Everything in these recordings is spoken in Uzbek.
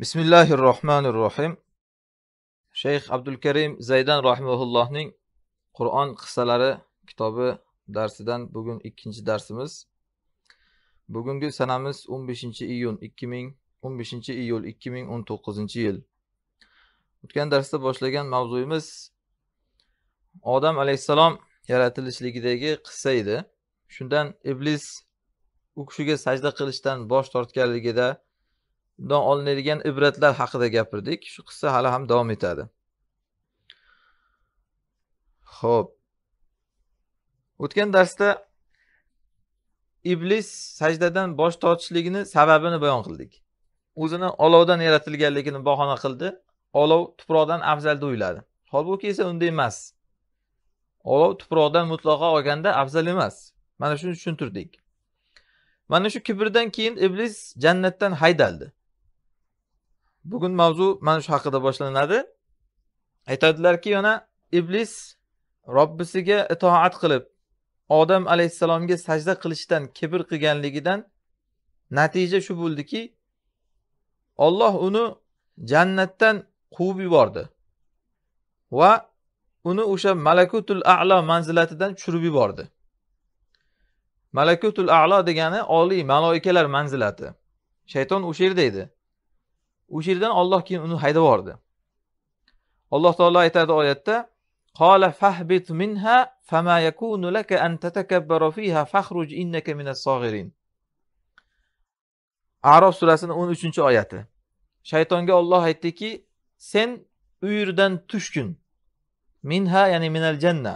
bismillahi rohmanir rohim shayx abdulkarim zaydan rahimaullohning qur'on qissalari kitobi darsidan bugun ikkinchi darsimiz bugungi sanamiz 15 iyun 2015 iyul 2019 yil o'tgan darsda boshlagan mavzuyimiz odam alayhissalom yaratilishligidagi qissa edi shundan iblis u kishiga sajda qilishdan bosh tortganligida undan olinadigan ibratlar haqida gapirdik shu qissa hali ham davom etadi ho'p o'tgan darsda iblis sajdadan bosh tortishligini sababini bayon qildik o'zini olovdan yaratilganligini bahona qildi olov tuproqdan afzal deyiladi holbuki esa unday emas olov tuproqdan mutlaqo olganda afzal emas mana shuni tushuntirdik mana shu kibrdan keyin iblis jannatdan haydaldi bugun mavzu mana shu haqida boshlanadi aytadilarki yana iblis robbisiga itoat qilib odam alayhissalomga sajda qilishdan kibr qilganligidan natija shu bo'ldiki olloh uni jannatdan quvib yubordi va uni o'sha malakutul a'lo manzilatidan tushirib yubordi malakutul a'lo degani oliy maloikalar manzilati shayton o'sha yerda edi o'sha yerdan olloh keyin uni haydab yubordi alloh taolo aytadi oyatda قال فاهبط منها فما يكون لك أن تتكبر فيها فاخرج إنك من arof surasini 13 uchinchi oyati shaytonga olloh aytdiki sen u yerdan tushgin minha ya'ni minal janna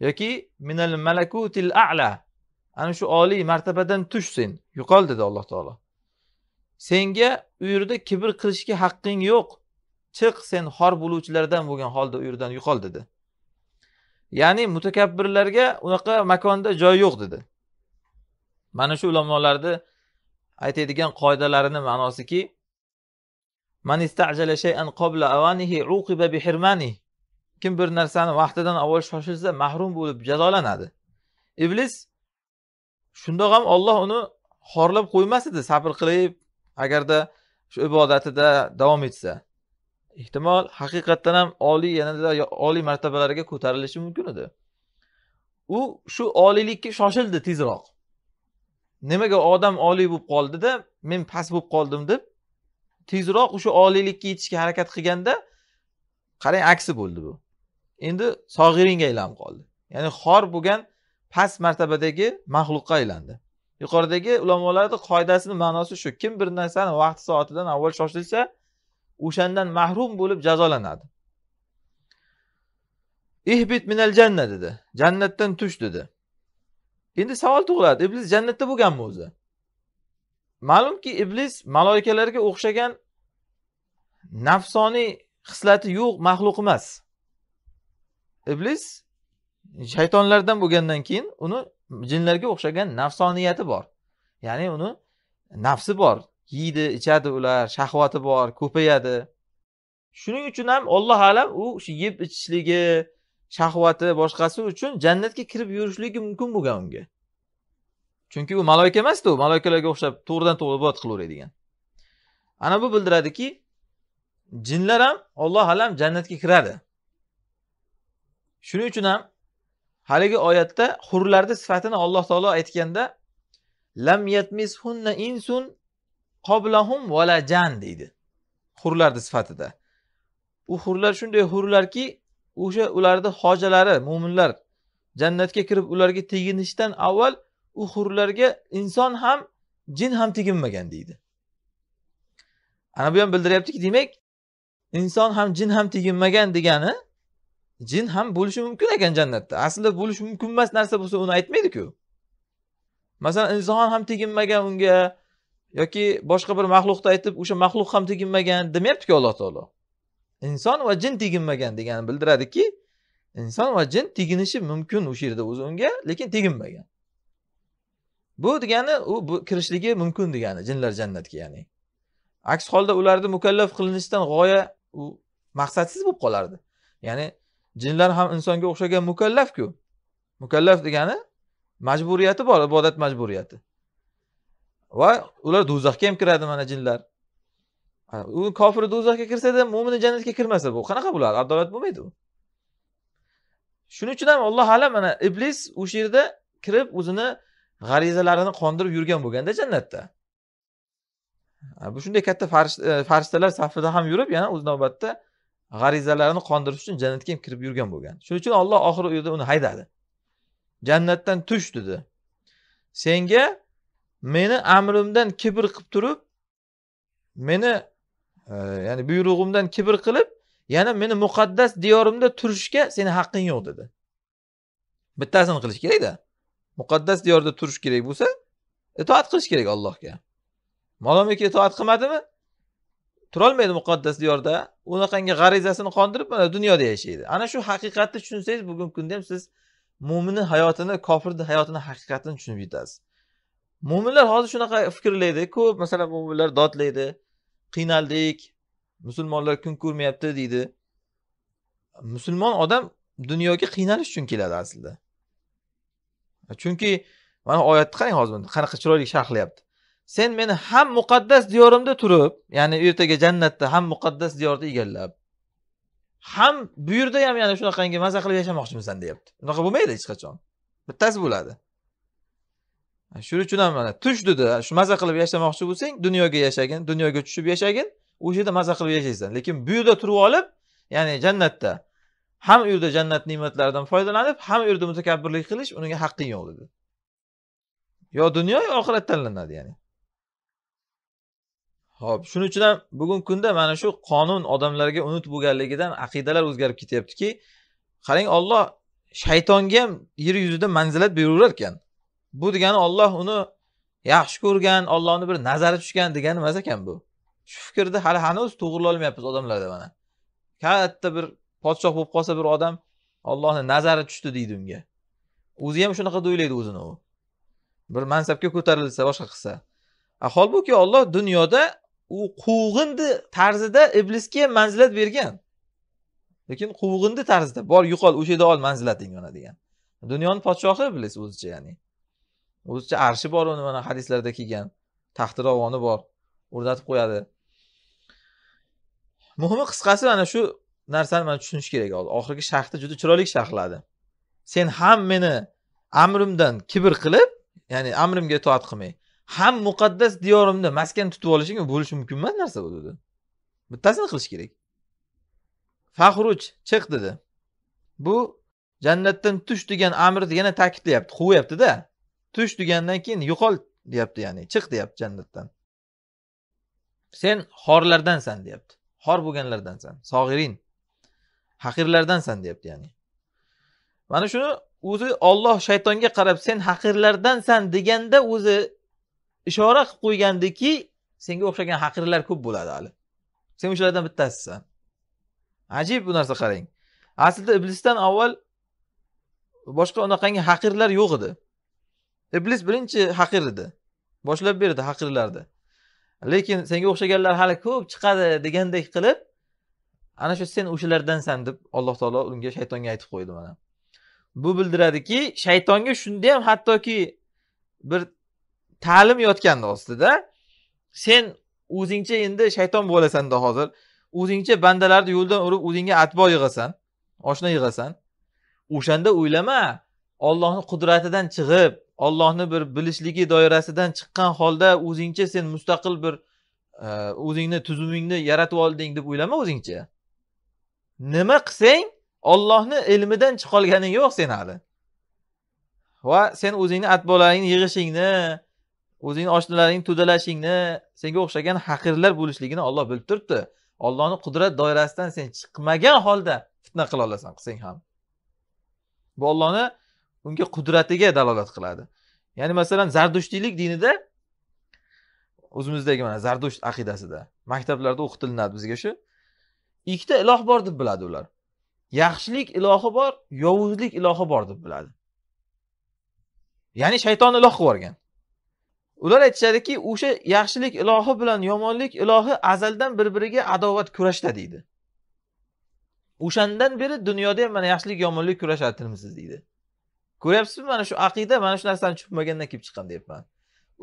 yoki minal malakutil a'la ana shu oliy martabadan tush sen yo'qol dedi alloh taolo senga u yerda kibr qilishga haqqing yo'q chiq sen xor bo'luvchilardan bo'lgan holda u yerdan yo'qol dedi ya'ni mutakabbirlarga unaqa makonda joy yo'q dedi mana shu ulamolarni aytadigan qoidalarini ma'nosiki kim bir narsani vaqtidan avval shoshilsa mahrum bo'lib jazolanadi iblis shundoq ham olloh uni xorlab qo'ymas edi sabr qilib agarda shu ibodatida davom etsa ehtimol haqiqatdan ham oliy yanada oliy martabalarga ko'tarilishi mumkin edi u shu oliylikka shoshildi tezroq nimaga odam oliy bo'lib qoldida men past bo'lib qoldim deb tezroq o'sha oliylikka yetishga harakat qilganda qarang aksi bo'ldi bu endi sog'iringa aylanib qoldi ya'ni xor bo'lgan past martabadagi maxluqqa aylandi yuqoridagi ulamolarni qoidasini ma'nosi shu kim bir narsani vaqti soatidan avval shoshilsa o'shandan mahrum bo'lib jazolanadi ihbit minal janna dedi jannatdan tush dedi endi savol tug'iladi iblis jannatda bo'lganmi o'zi ma'lumki iblis maloikalarga o'xshagan nafsoniy hislati yo'q maxluq emas iblis shaytonlardan bo'lgandan keyin uni jinlarga o'xshagan nafsoniyati bor ya'ni uni nafsi bor yeydi ichadi ular shahvati bor ko'payadi shuning uchun ham olloh alam u shu yeb ichishligi shahvati boshqasi uchun jannatga kirib yurishligi mumkin bo'lgan unga chunki u maloyka emasda u maloyikalarga o'xshab to'g'ridan to'g'ri ibodat qilaveradigan ana bu bildiradiki jinlar ham olloh alam jannatga kiradi shuning uchun ham haligi oyatda hurlarni sifatini alloh taolo aytganda lam hunna insun qoblahum vala jan deydi hurlarni sifatida u hurlar shunday hurlarki o'sha ularni hojalari mo'minlar jannatga kirib ularga teginishdan avval u hurlarga inson ham jin ham teginmagan deydi ana bu ham bildiryaptiki demak inson ham jin ham teginmagan degani jin ham bo'lishi mumkin ekan jannatda aslida bo'lishi mumkin emas narsa bo'lsa uni aytmaydiku masalan inson ham teginmagan unga yoki boshqa bir maxluqni aytib o'sha maxluq ham teginmagan demayaptiku alloh taolo inson va jin teginmagan degani bildiradiki inson va jin teginishi mumkin o'sha yerda o'zi unga lekin teginmagan bu degani u kirishligi mumkin degani jinlar jannatga ya'ni aks holda ularni mukallaf qilinishdan g'oya u maqsadsiz bo'lib qolardi ya'ni jinlar ham insonga o'xshagan mukallafku mukallaf degani majburiyati bor ibodat majburiyati va ular do'zaxga ham kiradi mana jinlar u kofir do'zaxga kirsada mo'mini jannatga kirmasa bu qanaqa bular adolat bo'lmaydi u shuning uchun ham alloh alam mana iblis o'sha yerda kirib o'zini g'arizalarini qondirib yurgan bo'lganda jannatda bu shunday katta e, farishtalar safida ham yurib yana o'z navbatida g'arizalarini qondirish uchun jannatga ham kirib yurgan bo'lgan shuning uchun olloh oxiri u yerda uni haydadi jannatdan tush dedi senga meni amrimdan kibr qilib turib meni e, ya'ni buyrug'imdan kibr qilib yana meni muqaddas diyorimda turishga seni haqqing yo'q dedi bittasini qilish kerakda muqaddas diyorda turish kerak bo'lsa itoat qilish kerak allohga malomiki itoat qilmadimi turolmaydi muqaddas diyorda unaqangi g'arizasini qondirib mana dunyoda yashaydi ana shu haqiqatni tushunsangiz bugungi kunda ham siz mo'minni hayotini kofirni hayotini haqiqatini tushunib yetasiz mo'minlar hozir shunaqa fikrlaydi ko'p masalan mo'minlar dodlaydi qiynaldik musulmonlar kun ko'rmayapti deydi musulmon odam dunyoga qiynalish uchun keladi aslida chunki mana oyatni qarang hozir qanaqa chiroyli sharhlayapti sen meni ham muqaddas diyorimda turib ya'ni ertaga jannatda ham muqaddas diyorni egallab ham bu yerda ham yana shunaqangi maza qilib yashamoqchimisan deyapti unaqa bo'lmaydi hech qachon bittasi bo'ladi shuning uchun ham mana tush dedi shu maza qilib yashamoqchi bo'lsang dunyoga yashagin dunyoga tushib yashagin o'sha yerda maza qilib yashaysan lekin bu yerda turib olib ya'ni jannatda ham u yerda jannat ne'matlaridan foydalanib ham u yerda mutakabbirlik qilish uning haqqi yo'q dedi yo dunyo yo oxirat tanlanadi ya'ni ho'p shuning uchun ham bugungi kunda mana shu qonun odamlarga unut bo'lganligidan aqidalar o'zgarib ketyaptiki qarang olloh shaytonga ham yer yuzida manzilat beraverar ekan bu degani olloh uni yaxshi ko'rgan ollohni bir nazari tushgan degani emas ekan bu shu fikrni hali hanuz olmayapmiz odamlarda mana katta bir podshoh bo'lib qolsa bir odam ollohni nazari tushdi deydi unga o'zi ham shunaqa deb o'ylaydi o'zini u bir mansabga ko'tarilsa boshqa qilsa holbuki olloh dunyoda u quvg'indi tarzida iblisga manzilat bergan lekin quvg'indi tarzda bor yo'qol o'sha yerda ol manzilating mana degan dunyoni podshohi iblis o'zicha ya'ni o'zicha arshi bor uni mana hadislarda kelgan taxti ravoni bor o'rnatib qo'yadi muhimi qisqasi mana shu narsani mana tushunish kerak hozir oxirgi sharhda juda chiroyli sharhladi sen ham meni amrimdan kibr qilib ya'ni amrimga itoat qilmay ham muqaddas diyorimda maskan tutib olishing bo'lishi mumkin emas narsa bu dedi bittasini qilish kerak faxruch chiq dedi bu jannatdan tush degan amrni yana ta'kidlayapti quvyaptida tush degandan keyin yo'qol deyapti ya'ni chiq deyapti jannatdan sen xorlardansan deyapti xor bo'lganlardansan sog'irin haqirlardansan deyapti ya'ni mana shuni o'zi olloh shaytonga qarab sen haqirlardansan deganda o'zi ishora qilib qo'ygandiki senga o'xshagan haqirlar ko'p bo'ladi hali sen o'shalardan bittasisan ajib bu narsa qarang aslida iblisdan avval boshqa unaqangi haqirlar yo'q edi iblis birinchi haqir edi boshlab berdi haqirlarni lekin senga o'xshaganlar hali ko'p chiqadi degandek qilib ana shu sen o'shalardansan deb alloh taolo unga shaytonga aytib qo'ydi mana bu bildiradiki shaytonga shunda ham hattoki bir ta'lim yotgandi ostida sen o'zingcha endi shayton bo'lasanda hozir o'zingcha bandalarni yo'ldan urib o'zingga atbo yig'asan oshna yig'asan o'shanda o'ylama ollohni qudratidan chiqib ollohni bir bilishligi doirasidan chiqqan holda o'zingcha sen mustaqil bir e, o'zingni tuzumingni yaratib olding deb o'ylama o'zingcha nima qilsang ollohni ilmidan chiqolganing yo'q sen hali va sen o'zingni atbolaringni yig'ishingni o'zingni oshnalaring to'dalashingni senga o'xshagan haqirlar bo'lishligini olloh bilib turibdi ollohni qudrat doirasidan sen chiqmagan holda fitna qila olasan qilsang ham bu ollohni unga qudratiga dalolat qiladi ya'ni masalan zardushtiylik dinida o'zimizdagi mana zardusht aqidasida maktablarda o'qitilinadi bizga shu ikkita iloh bor deb biladi ular yaxshilik ilohi bor yovuzlik ilohi bor deb biladi ya'ni shayton iloh qilib yuborgan ular aytishadiki o'sha yaxshilik ilohi bilan yomonlik ilohi azaldan bir biriga adovat kurashda deydi o'shandan beri dunyoda ham mana yaxshilik yomonlik kurashadi tirmisiz deydi ko'ryapsizmi mana shu aqida mana shu narsani tushunmagandan kelib chiqqan deyapman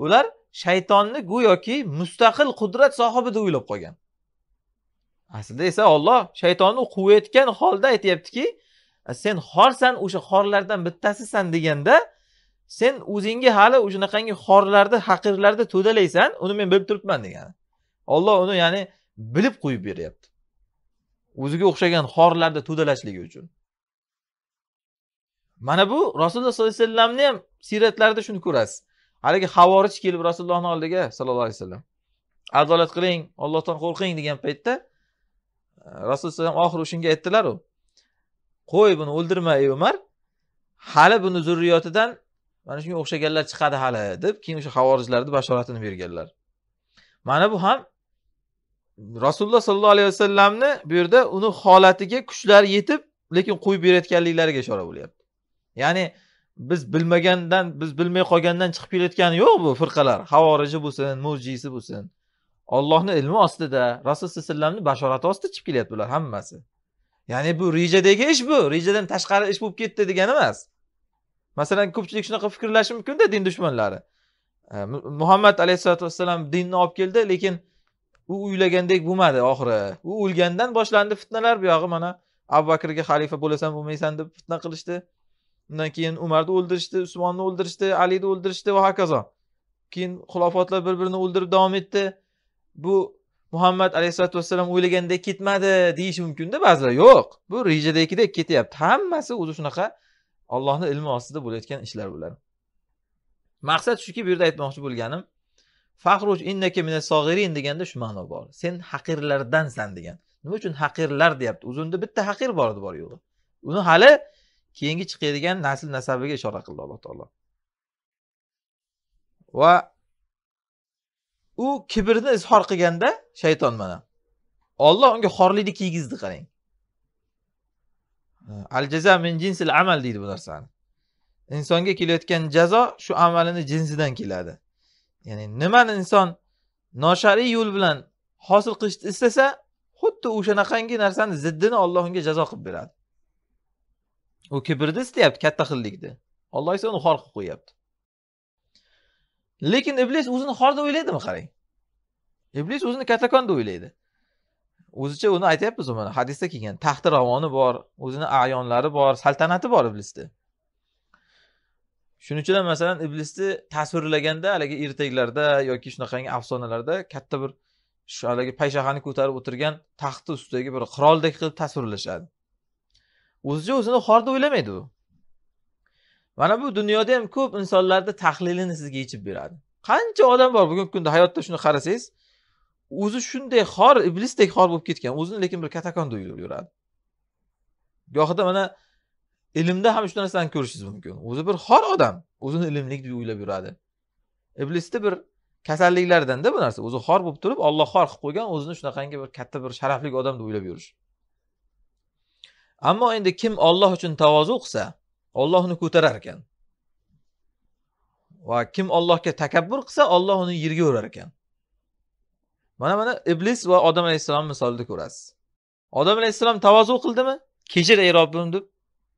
ular shaytonni go'yoki mustaqil qudrat sohibi deb o'ylab qolgan aslida esa olloh shaytonni quvayotgan holda aytyaptiki sen xorsan o'sha xorlardan bittasisan deganda sen o'zingga hali shunaqangi xorlarda haqirlarda to'dalaysan uni men bilib turibman degani olloh uni ya'ni bilib qo'yib beryapti o'ziga o'xshagan xorlarda to'dalashligi uchun mana bu rasululloh sollallohu alayhi vasallamni ham siyratlarida shuni ko'rasiz haligi havorij kelib rasulullohni oldiga sallallohu alayhi vasallam adolat qiling ollohdan qo'rqing degan paytda e, rasululloh alayhi oxiri shunga aytdilaru qo'y buni o'ldirma ey umar hali buni zurriyotidan mana shunga o'xshaganlar chiqadi hali deb keyin o'sha havorijlarni bashoratini berganlar mana bu ham rasululloh sollallohu alayhi vasallamni bu yerda uni holatiga kuchlari yetib lekin qo'yib berayotganliklariga ishora bo'lyapti ya'ni biz bilmagandan biz bilmay qolgandan chiqib kelayotgani yo'q bu firqalar havoriji bo'lsin murjiysi bo'lsin ollohni ilmi ostida rasululloh sallallohu alayhi vasallamni bashorati ostida chiqib kelyapti bular hammasi ya'ni bu rejadagi ish bu rejadan tashqari ish bo'lib ketdi degani emas masalan ko'pchilik shunaqa fikrlashi mumkinda din dushmanlari e, muhammad alayhissalotu vassalam dinni olib keldi lekin u o'ylagandek bo'lmadi oxiri u o'lgandan boshlandi fitnalar buyog'i mana abu bakrga xalifa bo'lasan bo'lmaysan deb fitna qilishdi undan keyin umarni o'ldirishdi usmonni o'ldirishdi alini o'ldirishdi va hokazo keyin xulofotlar bir birini o'ldirib davom etdi bu muhammad alayhissalotu vassalam o'ylagandek ketmadi deyish mumkinda ba'zilar yo'q bu rejadagidek ketyapti hammasi o'zi shunaqa allohni ilmi ostida bo'layotgan ishlar bular maqsad shuki bu yerda aytmoqchi bo'lganim fahruj mina sog'irin deganda shu ma'no bor sen haqirlardansan degan nima uchun haqirlar deyapti uzunda bitta haqir bor edi bor yo'g'i uni hali keyingi chiqadigan nasl nasabiga ishora qildi alloh taolo va u kibrni izhor qilganda shayton mana olloh unga xorlikni kiygizdi qarang al jaza min jinsil amal deydi bu narsani insonga kelayotgan jazo shu amalini jinsidan keladi ya'ni nimani inson noshariy yo'l bilan hosil qilishni istasa xuddi o'shanaqangi narsani ziddini olloh unga jazo qilib beradi u kibrni istayapti katta xillikni olloh esa uni xor qilib qo'yyapti lekin iblis o'zini xor deb o'ylaydimi qarang iblis o'zini kattakon deb o'ylaydi o'zicha uni aytyapmiz mana hadisda kelgan taxti ravoni bor o'zini ayonlari bor saltanati bor iblisni shuning uchun ham masalan iblisni tasvirlaganda haligi ertaklarda yoki shunaqangi afsonalarda katta bir shu haligi payshaxani ko'tarib o'tirgan taxti ustidagi bir qiroldek qilib tasvirlashadi o'zicha o'zini xor deb o'ylamaydi u mana bu dunyoda ham ko'p insonlarni tahlilini sizga yechib beradi qancha odam bor bugungi kunda hayotda shuni qarasangiz o'zi shunday xor iblisdek xor bo'lib ketgan o'zini lekin bir katakon deb yuradi gohida mana ilmda ham shu narsani ko'rishingiz mumkin o'zi bir xor odam o'zini ilmlik deb o'ylab yuradi iblisni bir kasalliklaridanda bu narsa o'zi xor bo'lib turib olloh xor qilib qo'ygan o'zini shunaqangi bir katta bir sharafli odam deb o'ylab yurish ammo endi kim olloh uchun tavozu qilsa olloh uni ko'tarar ekan va kim ollohga takabbur qilsa olloh uni yerga urar ekan mana mana iblis va odam alayhissalomni misolida ko'rasiz odam alayhissalom tavozu qildimi kechir ey robbim deb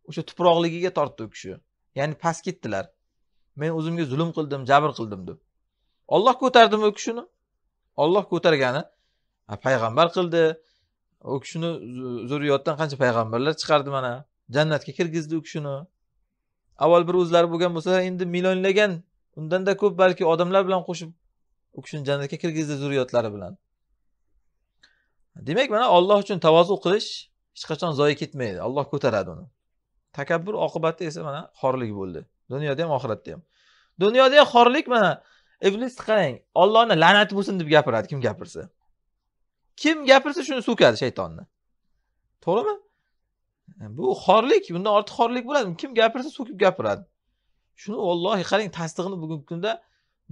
o'sha tuproqligiga tortdi u kishi ya'ni past ketdilar men o'zimga zulm qildim jabr qildim deb olloh ko'tardimi u kishini olloh ko'targani payg'ambar qildi u kishini zurriyotdan qancha payg'ambarlar chiqardi mana jannatga kirgizdi u kishini avval bir o'zlari bo'lgan bo'lsa endi millionlagan undanda ko'p balki odamlar bilan qo'shib u kishini jannatga kirgizdi zurriyotlari bilan demak mana olloh uchun tavozu qilish hech qachon zoyi ketmaydi olloh ko'taradi uni takabbur oqibati esa mana xorlik bo'ldi dunyoda ham oxiratda ham ham xorlik mana iblis qarang ollohni la'nati bo'lsin deb gapiradi kim gapirsa kim gapirsa shuni so'kadi shaytonni to'g'rimi bu xorlik bundan ortiq xorlik bo'ladimi kim gapirsa so'kib gapiradi shuni vallohi qarang tasdig'ini bugungi kunda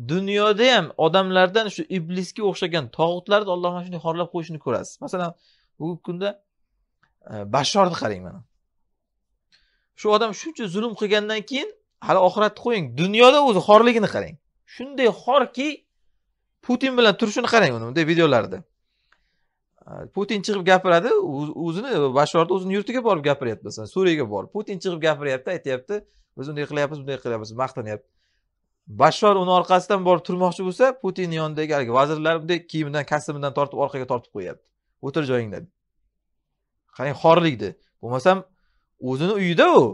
dunyoda ham odamlardan shu iblisga o'xshagan tog'utlarni alloh mana shunday xorlab qo'yishini ko'rasiz masalan bugungi kunda e, bashorni qarang mana shu odam shuncha zulm qilgandan keyin hali oxiratni qo'ying dunyoda o'zi xorligini qarang shunday xorki putin bilan turishini qarang uni bunday videolarda e, putin chiqib gapiradi o'zini bashorni o'zini yurtiga borib gapiryapti masalan suriyaga borib putin chiqib gapiryapti aytyapti biz unday qilyapmiz bunday qilyapmiz maqtanyapti bashor uni orqasidan borib turmoqchi bo'lsa putinni yonidagi haligi vazirlar bunday kiyimidan kostyumidan tortib orqaga tortib qo'yapti o'tir joyingda qarang xorlikni bo'lmasam o'zini uyida u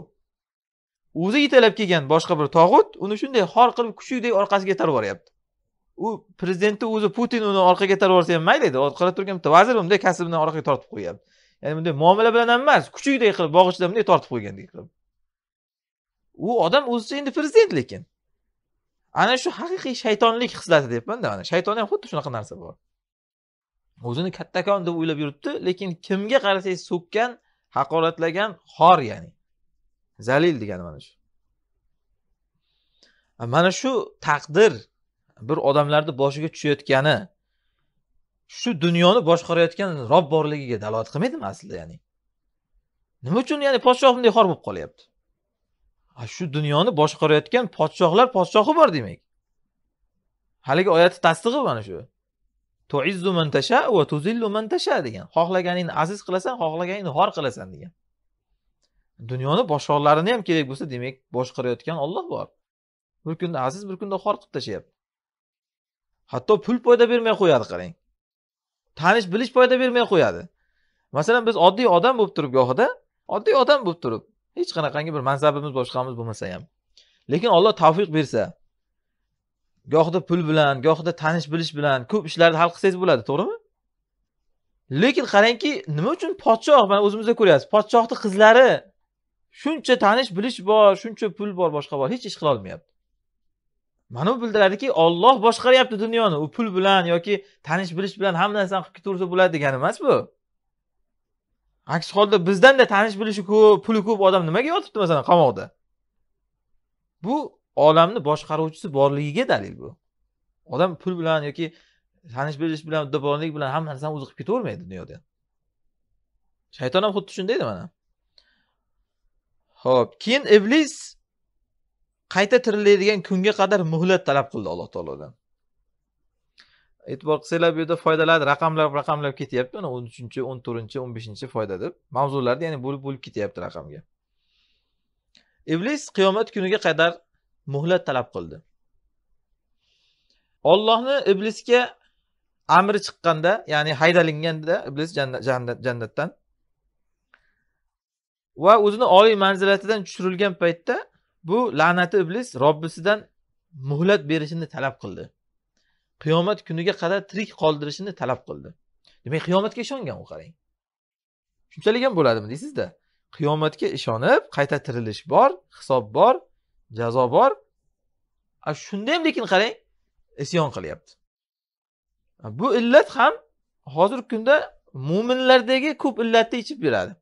o'zi yetalab kelgan boshqa bir tog'ut uni shunday xor qilib kuchukdek orqasiga itarib yuboryapti u prezidentni o'zi putin uni orqaga itarib yuborsa ham mayli edi qarab turgan bitta vazir bunday kasbidan orqaga tortib qo'yyapti ya'ni bunday muomala bilan ham emas kuchukdek qilib bog'ichdan bunday tortib qo'ygandek qilib u odam o'zicha endi prezident lekin ana shu haqiqiy shaytonlik xislati deyapmanda mana shaytonda ham xuddi shunaqa narsa bor o'zini kattakon deb o'ylab yuribdi lekin kimga qarasangiz so'kkan haqoratlagan xor ya'ni zalil degani mana shu mana shu taqdir bir odamlarni boshiga tushayotgani shu dunyoni boshqarayotgan rob borligiga dalolat qilmaydimi aslida ya'ni nima uchun ya'ni podshoh bunday xor bo'lib qolyapti shu dunyoni boshqarayotgan podshohlar podshohi bor demak haligi oyatni tasdig'i mana shu tuizzu man tasha va tuzillu man tasha degan xohlaganingni aziz qilasan xohlaganingni xor qilasan degan dunyoni boshqoqlarini ham kerak bo'lsa demak boshqarayotgan olloh bor bir kunda aziz bir kunda xor qilib tashlayapti hatto pul foyda bermay qo'yadi qarang tanish bilish foyda bermay qo'yadi masalan biz oddiy odam bo'lib turib gohida oddiy odam bo'lib turib hech qanaqangi bir mansabimiz boshqamiz bo'lmasa ham lekin olloh tavfiq bersa gohida pul bilan gohida tanish bilish bilan ko'p ishlarni hal qilsangiz bo'ladi to'g'rimi lekin qarangki nima uchun podshoh mana o'zimizda ko'ryapsiz podshohni qizlari shuncha tanish bilish bor shuncha pul bor boshqa bor hech ish qila olmayapti mana bu bildiradiki olloh boshqaryapti dunyoni u pul bilan yoki tanish bilish bilan hamma narsani qilib ketaversa bo'ladi degani emas bu aks holda bizdanda tanish bilishi ko'p puli ko'p odam nimaga yotibdi masalan qamoqda bu olamni boshqaruvchisi borligiga dalil bu odam pul bilan yoki tanish bilish bilan uddaborlik bilan hamma narsani o'zi qilib ketavermaydi dunyoda shayton ham xuddi shunday mana ho'p keyin iblis qayta tiriladigan kunga qadar muhlat talab qildi alloh taolodan e'tibor qilsanglar bu yerda foydalar raqamlar raqamlab ketyapti mana o'n uchinchi o'n to'rtinchi o'n beshinchi foyda deb mavzularda ya'ni bo'lib bo'lib ketyapti raqamga iblis qiyomat kuniga qadar muhlat talab qildi ollohni iblisga amri chiqqanda ya'ni haydalinganda iblis jannatdan va o'zini oliy manzilatidan tushirilgan paytda bu la'nati iblis robbisidan muhlat berishini talab qildi qiyomat kuniga qadar tirik qoldirishini talab qildi demak qiyomatga ishongan u qarang shunchalik ham bo'ladimi deysizda qiyomatga ishonib qayta tirilish bor hisob bor jazo bor shunda ham lekin qarang isyon qilyapti bu illat ham hozirgi kunda mo'minlardagi ko'p illatni ichib beradi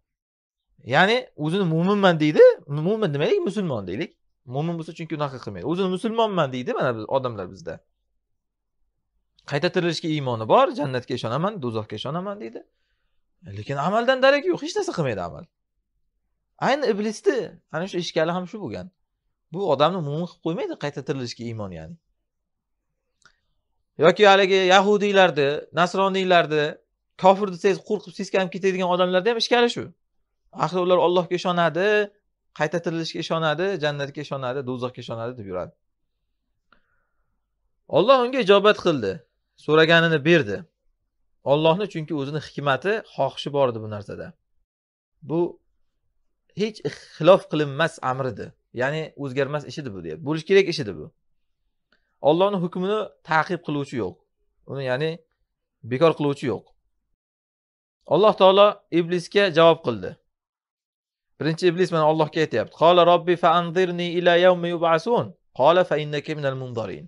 ya'ni o'zini mo'minman deydi mo'min demaylik musulmon deylik mo'min bo'lsa chunki unaqa qilmaydi o'zini musulmonman deydi mana biz odamlar bizda qayta tirilishga iymoni bor jannatga ishonaman do'zaxga ishonaman deydi lekin amaldan darak yo'q hech narsa qilmaydi amal ayni iblisni ana shu ishkali ham shu bo'lgan bu odamni mo'min qilib qo'ymaydi qayta tirilishga iymon ya'ni yoki haligi yahudiylarni nasroniylarni kofir desangiz qo'rqib seskanib ketadigan odamlarda ham ishkali shu axir ular ollohga ishonadi qayta tirilishga ishonadi jannatga ishonadi do'zaxga ishonadi deb yuradi olloh unga ijobat qildi so'raganini berdi ollohni chunki o'zini hikmati xohishi bor edi bu narsada bu hech xilof qilinmas amr edi ya'ni o'zgarmas ish edi bu deyapti bo'lishi kerak ish edi bu ollohni hukmini taqib qiluvchi yo'q uni ya'ni bekor qiluvchi yo'q alloh taolo iblisga javob qildi birinchi iblis mana allohga aytyapti qola robbi anzirni ila yawmi yub'asun qala fa innaka minal munzirin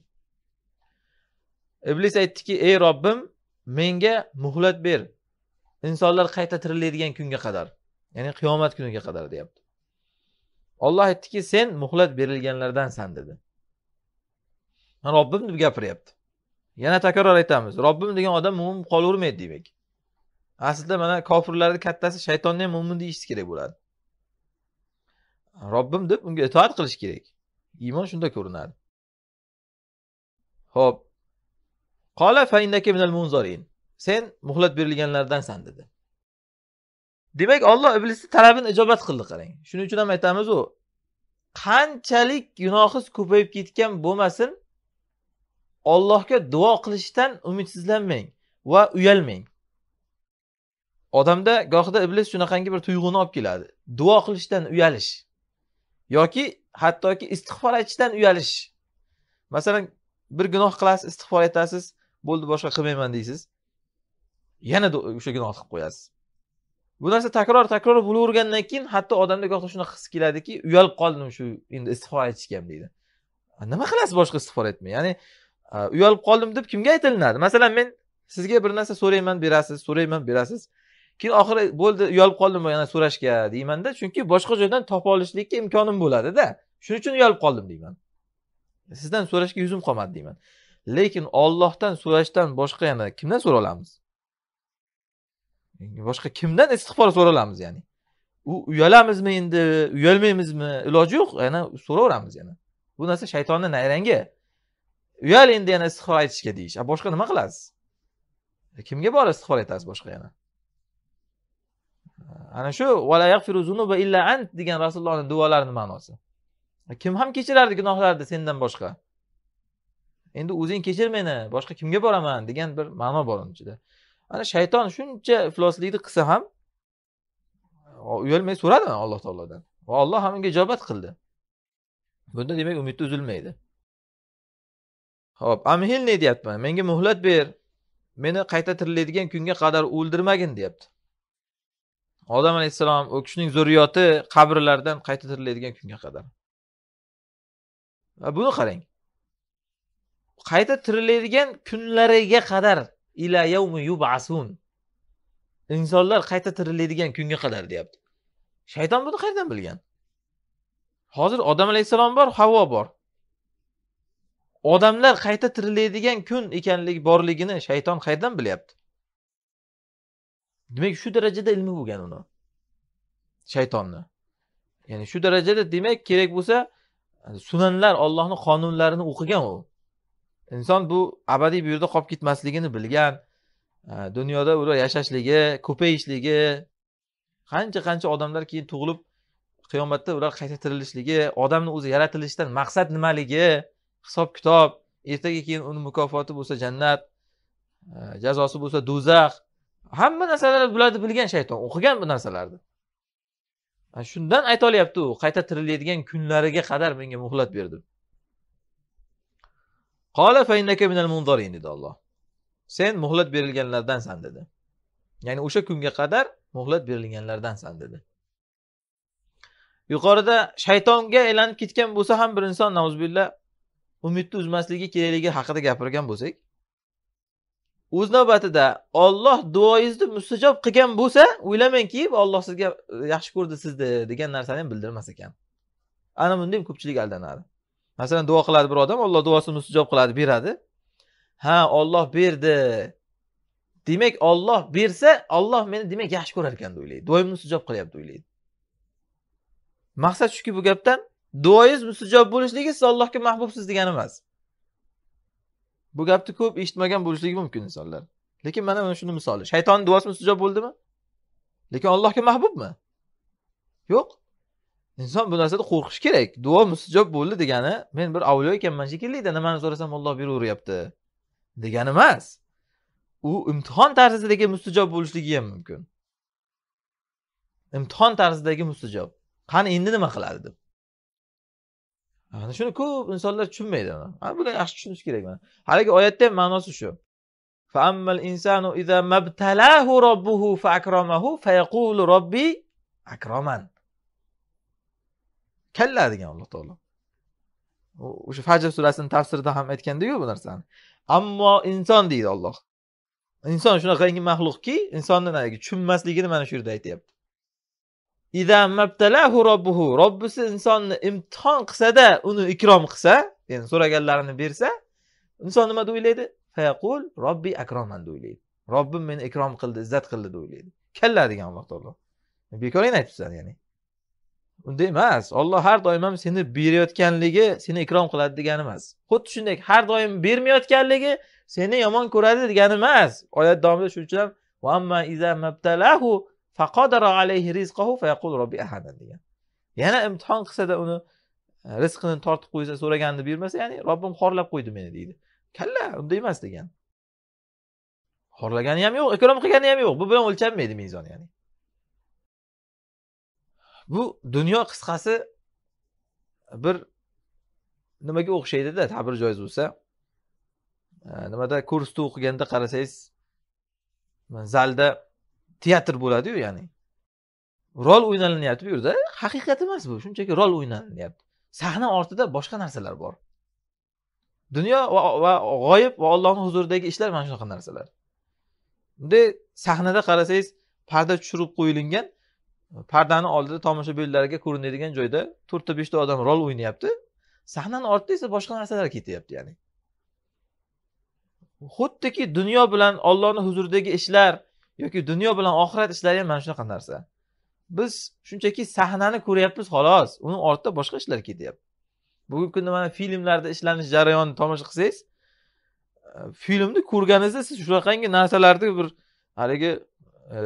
iblis aytdiki ey robbim menga muhlat ber insonlar qayta tiriladigan kunga qadar ya'ni qiyomat kuniga qadar deyapti olloh aytdiki sen muhlat berilganlardansan dedi robbim deb gapiryapti yana takror aytamiz robbim degan odam mo'min qolavermaydi demak aslida mana kofirlarni kattasi shaytonni ham mo'min deyishi kerak bo'ladi robbim deb unga itoat qilish kerak iymon shunda ko'rinadi ho'p qola fa minal munzarin. Sen muhlat berilganlardansan dedi. Demak, Alloh iblisni talabini ijobat qildi qarang. Shuning uchun ham aytamiz u qanchalik gunohiz ko'payib ketgan bo'lmasin, Allohga duo qilishdan umidsizlanmang va uyalmang. Odamda gohida iblis shunaqangi bir tuyg'uni olib keladi. Duo qilishdan uyalish yoki hattoki istig'for aytishdan uyalish. Masalan, bir gunoh qilasiz, istig'for aytasiz, bo'ldi boshqa qilmayman deysiz yana o'sha gunoh qilib qo'yasiz bu narsa takror takror bo'lavergandan keyin hatto odamda gohida shunaqa his keladiki uyalib qoldim shu endi istig'for aytishga deydi nima qilasiz boshqa istig'for aytmay ya'ni uyalib qoldim deb kimga aytilinadi masalan men sizga bir narsa so'rayman berasiz so'rayman berasiz keyin oxiri bo'ldi uyalib qoldim yana so'rashga deymanda chunki boshqa joydan topa olishlikka imkonim bo'ladida shuning uchun uyalib qoldim deyman sizdan so'rashga yuzim qolmadi deyman lekin ollohdan so'rashdan boshqa yana kimdan so'ra olamiz boshqa kimdan istig'for so'ra olamiz ya'ni u uyalamizmi endi uyalmaymizmi iloji yo'q yana so'raveramiz yana bu narsa shaytonni nayrangi uyal endi yana istig'for aytishga deyish a boshqa nima qilasiz e, kimga borib istig'for aytasiz boshqa yana ana shu illa ant degan rasulullohni duolarini ma'nosi e, kim ham kechirardi gunohlarni sendan boshqa endi o'zing kechir meni boshqa kimga boraman degan bir ma'no bor uni ichida ana shayton shuncha ifloslikni qilsa ham uyalmay so'radi alloh taolodan va olloh ham unga ijobat qildi bunda demak umidni uzilmaydi ho'p amhilni deyapti menga muhlat ber meni qayta tirilaydigan kunga qadar o'ldirmagin deyapti odam alayhissalom u kishining zurriyoti qabrlardan qayta tiriladigan kunga qadar buni qarang qayta tiriladigan kunlariga qadar ila yavmi yubasun insonlar qayta tiriladigan kunga qadar deyapti shayton buni qayerdan bilgan hozir odam alayhissalom bor havo bor odamlar qayta tiriladigan kun ekanligi borligini shayton qayerdan bilyapti demak shu darajada ilmi bo'lgan uni shaytonni ya'ni shu darajada demak kerak bo'lsa sunanlar ollohni qonunlarini o'qigan u inson bu abadiy bu yerda qolib ketmasligini bilgan dunyoda ular yashashligi ko'payishligi qancha qancha odamlar keyin tug'ilib qiyomatda ular qayta tirilishligi odamni o'zi yaratilishidan maqsad nimaligi hisob kitob ertaga keyin uni mukofoti bo'lsa jannat jazosi bo'lsa do'zax hamma narsalarni bularni bilgan shayton o'qigan bu narsalarni shundan aytolyapti u qayta tiriladigan kunlariga qadar menga muhlat berdim Qala fa innaka minal munzarin dedi Alloh. Sen muhlat berilganlardansan dedi. Ya'ni o'sha kunga qadar muhlat berilganlardansan dedi. Yuqorida shaytonga aylanib ketgan bo'lsa ham bir inson nauzbillah umidni uzmasligi kerakligi haqida gapirgan bo'lsak, o'z navbatida Alloh duoingizni mustajob qilgan bo'lsa, o'ylamangki, Alloh sizga yaxshi ko'rdi sizni degan narsani ham bildirmas ekan. Ana ham ko'pchilik aldanadi. masalan duo qiladi bir odam olloh duosini mustajob qiladi beradi ha olloh berdi demak olloh bersa olloh meni demak yaxshi ko'rar ekan deb o'ylaydi duoyimni mustajob qilyapti o'ylaydi maqsad shuki bu gapdan duoyingiz mustajob bo'lishligi siz allohga mahbubsiz degani emas bu gapni ko'p eshitmagan bo'lishligi mumkin insonlar lekin mana mana shuni misoli shaytonni duosi mustajob bo'ldimi lekin allohga mahbubmi yo'q inson bu narsadan qo'rqishi kerak duo mustijob bo'ldi degani men bir avliyo ekanman shekillida nimani so'rasam olloh beraveryapti degani emas u imtihon tarzidagi mustijob bo'lishligi ham mumkin imtihon tarzidagi mustijob qani endi nima qiladi deb ana shuni ko'p insonlar tushunmaydi mana buni yaxshi tushunish kerak mana haligi oyatda ham ma'nosi shu insanu الإنسان إذا kalla degan alloh taolo o'sha fajr surasini tafsirida ham aytgandiku bu narsani ammo inson deydi olloh inson shunaqa yangi maxluqki insonni tushunmasligini mana shu yerda aytyapti robbuhu robbisi insonni imtihon qilsada uni ikrom qilsa ya'ni so'raganlarini bersa inson nima deb o'ylaydi fayaqul robbi akroman deb o'ylaydi robbim meni ikrom qildi izzat qildi deb o'ylaydi kalla degan alloh taolo bekoringni aytibsan ya'ni unday emas olloh har doim ham seni berayotganligi seni ikrom qiladi degani emas xuddi shunday har doim bermayotganligi seni yomon ko'radi degani emas oyat davomida shuning uchun ham degan yana imtihon qilsada uni e, rizqini tortib qo'ysa so'raganini bermasa ya'ni robbim xorlab qo'ydi meni deydi kalla unday emas degan xorlagani ham yo'q ikrom qilgani ham yo'q bu bilan o'lchanmaydi mezon ya'ni bu dunyo qisqasi bir nimaga o'xshaydida ta'bir joiz bo'lsa nimada kursda o'qiganda qarasangiz zalda teatr bo'ladiyu ya'ni rol o'ynalinyapti bu yerda haqiqat emas bu shunchaki rol o'ynalinyapti sahna ortida boshqa narsalar bor dunyo va g'oyib va ollohni huzuridagi ishlar mana shunaqa narsalar bunday sahnada qarasangiz parda tushirib qo'yilgan pardani oldida tomoshabinlarga ko'rinadigan joyda to'rtta beshta odam rol o'ynayapti sahnani ortida esa boshqa narsalar ketyapti ya'ni xuddiki dunyo bilan ollohni huzuridagi ishlar yoki dunyo bilan oxirat ishlari ham mana shunaqa narsa biz shunchaki sahnani ko'ryapmiz xolos uni ortida boshqa ishlar ketyapti bugungi kunda mana filmlarda ishlanish jarayonini tomosha qilsangiz e, filmni ko'rganingizda siz shunaqangi narsalarni bir haligi e,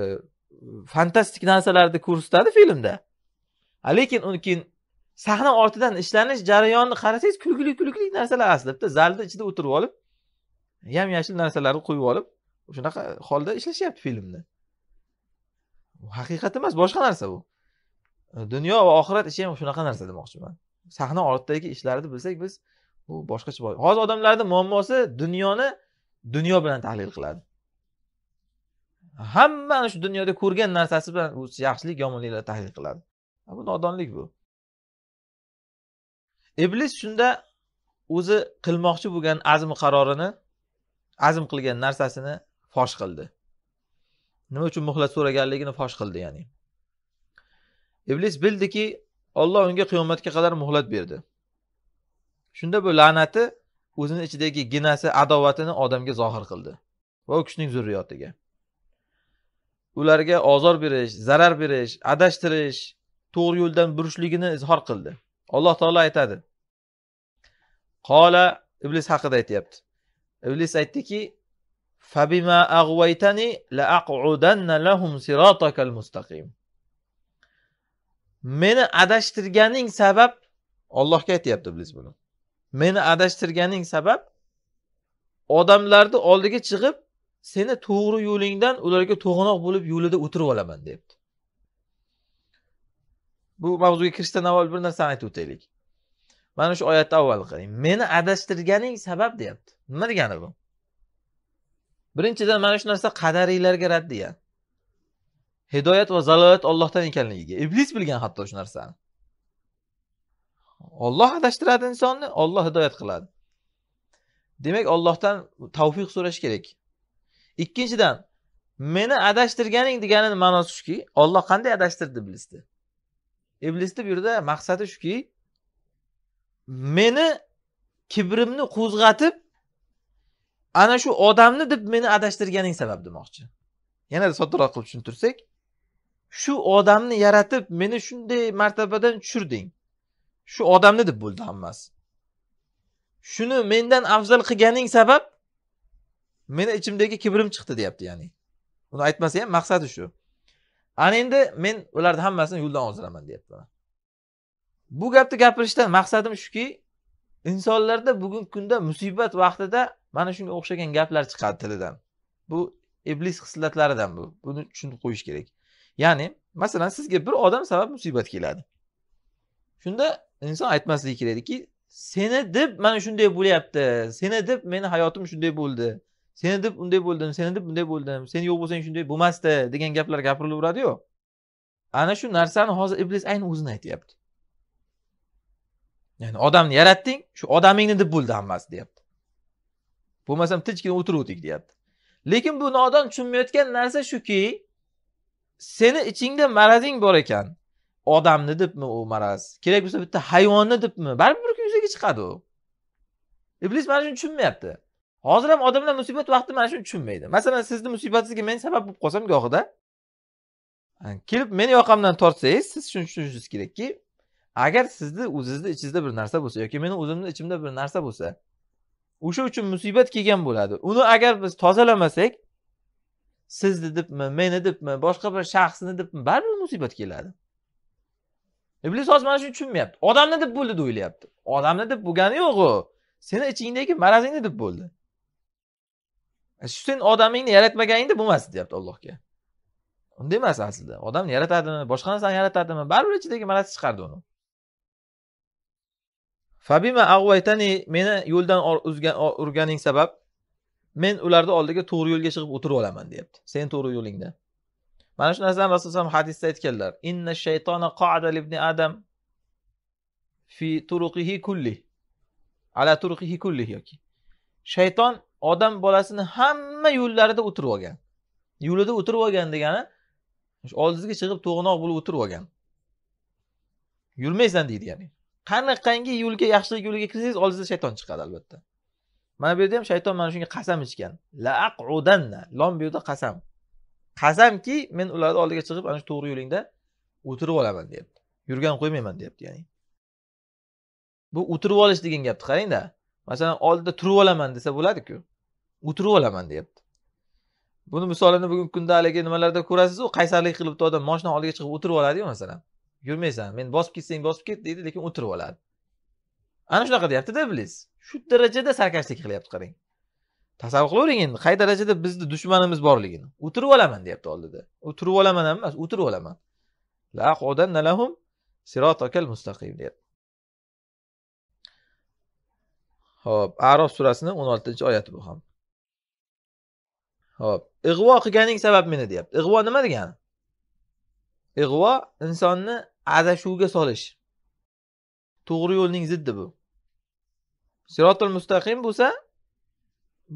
fantastik narsalarni ko'rsatadi filmda lekin uni keyin sahna ortidan ishlanish jarayonini qarasangiz kulgili kulgili narsalar aslida zalni ichida o'tirib olib yam yashil narsalarni qo'yib olib shunaqa holda ishlashyapti filmni bu haqiqat emas boshqa narsa bu dunyo va oxirat ishi ham shunaqa narsa demoqchiman sahna ortidagi ishlarni bilsak biz bu boshqacha hozir odamlarni muammosi dunyoni dunyo bilan tahlil qiladi hamma ana shu dunyoda ko'rgan narsasi bilan u yaxshilik yomonliklarni tahlil qiladi bu nodonlik bu iblis shunda o'zi qilmoqchi bo'lgan azm qarorini azm qilgan narsasini fosh qildi nima uchun muhlat so'raganligini fosh qildi ya'ni iblis bildiki olloh unga qiyomatga qadar muhlat berdi shunda bu la'nati o'zini ichidagi ginasi adovatini odamga zohir qildi va u kishining zurriyotiga ularga ozor berish zarar berish adashtirish to'g'ri yo'ldan burishligini izhor qildi alloh taolo aytadi qola iblis haqida aytyapti iblis aytdiki fabima ag'vaytani la aqudanna lahum sirotakal mustaqim meni adashtirganing sabab ollohga aytyapti iblis buni meni adashtirganing sabab odamlarni oldiga chiqib seni to'g'ri yo'lingdan ularga to'g'anoq bo'lib yo'lida o'tirib olaman debdi bu mavzuga kirishdan avval bir narsani aytib o'taylik mana shu oyatni avval qarang meni adashtirganing sabab deyapti nima degani bu birinchidan mana shu narsa qadariylarga degan hidoyat va zalolat ollohdan ekanligiga iblis bilgan hatto shu narsani olloh adashtiradi insonni olloh hidoyat qiladi demak ollohdan tavfiq so'rash kerak ikkinchidan meni adashtirganing deganini ma'nosi shuki olloh qanday adashtirdi iblisni iblisni bu yerda maqsadi shuki meni kibrimni qo'zg'atib ana shu odamni deb meni adashtirganing sabab demoqchi yanada soddaroq qilib tushuntirsak shu odamni yaratib meni shunday martabadan tushirding shu odamni deb bo'ldi hammasi shuni mendan afzal qilganing sabab meni ichimdagi kibrim chiqdi deyapti ya'ni uni aytmasa ham maqsadi shu ana endi men ularni hammasini yo'ldan ozdiraman deyapti bu gapni gapirishdan maqsadim shuki insonlarda bugungi kunda musibat vaqtida mana shunga o'xshagan gaplar chiqadi tilidan bu iblis hislatlaridan bu buni tushunib qo'yish kerak ya'ni masalan sizga bir odam sabab musibat keladi shunda inson aytmasligi kerakki seni deb mana shunday bo'lyapti seni deb meni hayotim shunday bo'ldi seni deb unday bo'ldim seni deb bunday bo'ldim sen yo'q bo'lsang shunday bo'lmasdi degan gaplar gapirilaveradiyu ana shu narsani hozir iblis ayni o'zini aytyapti ya'ni odamni yaratding shu odamingni deb bo'ldi hammasi deyapti bo'lmasam tinchgina o'tiruvdik deyapti lekin bu nodon tushunmayotgan narsa shuki seni ichingda marazing bor ekan odamni debmi u maraz kerak bo'lsa bitta hayvonni debmi baribir bir yuzaga chiqadi u iblis mana shuni tushunmayapti hozir ham odamlar musibat vaqtida mana shuni tushunmaydi masalan sizni musibatingizga men sabab bo'lib qolsam gohida kelib meni yoqamdan tortsangiz siz shuni tushunishingiz kerakki agar sizni o'zizni ichingizda bir narsa bo'lsa yoki meni o'zimni ichimda bir narsa bo'lsa o'sha uchun musibat kelgan bo'ladi uni agar biz tozalamasak sizni debmi meni debmi boshqa bir shaxsni debmi baribir musibat keladi iblis hozir mana shuni tushunmayapti odamni deb bo'ldi deb o'ylayapti odamni deb bo'lgani yo'q u seni ichingdagi marazingni deb bo'ldi sen odamingni yaratmaganingda bo'lmasdi deyapti allohga unday emas aslida odamni yaratadimi boshqa narsani yaratadimi baribir ichidagi marasi chiqardi uni fabima ag'vaytani meni yo'ldan urganing sabab men ularni oldiga to'g'ri yo'lga chiqib o'tirib olaman deyapti sen to'g'ri yo'lingda mana shu narsani rasululloh hadisda aytganlar inna shaytona qoada ibn adam fi turuqihi kulli ala turuqihi kulli yoki shayton odam bolasini hamma yo'llarida o'tirib olgan yo'lida o'tirib olgan degani oldizga chiqib to'g'anoq bo'lib o'tirib olgan yurmaysan deydi ya'ni qanaqangi yo'lga yaxshilik yo'liga kirsangiz oldingizda shayton chiqadi albatta mana bu yerda ham shayton mana shunga qasam ichgan laaqudanna lom bu yerda qasam qasamki men ularni oldiga chiqib ana shu to'g'ri yo'lingda o'tirib olaman deyapti yurgan qo'ymayman deyapti ya'ni bu o'tirib olish degan gapni qarangda masalan oldida turib olaman desa bo'ladiku o'tirib olaman deyapti buni misolini bugungi kunda haligi nimalarda ko'rasiz u qaysarlik qilib bitta odam moshina oldiga chiqib o'tirib oladiyu masalan yurmaysan men bosib ketsang bosib ket deydi lekin o'tirib oladi ana shunaqa deyaptida iblis shu darajada sarkashlik qilyapti qarang tasavvur qilavering endi qay darajada bizni dushmanimiz borligini o'tirib olaman deyapti oldida u turib olaman ham emas o'tirib olaman mustaqim ho'p arof surasini o'n oltinchi oyati bu ham ho'p ig'vo qilganing sabab meni deyapti ig'vo nima degani ig'vo insonni adashuvga solish to'g'ri yo'lning ziddi bu sirotul mustaqim bo'lsa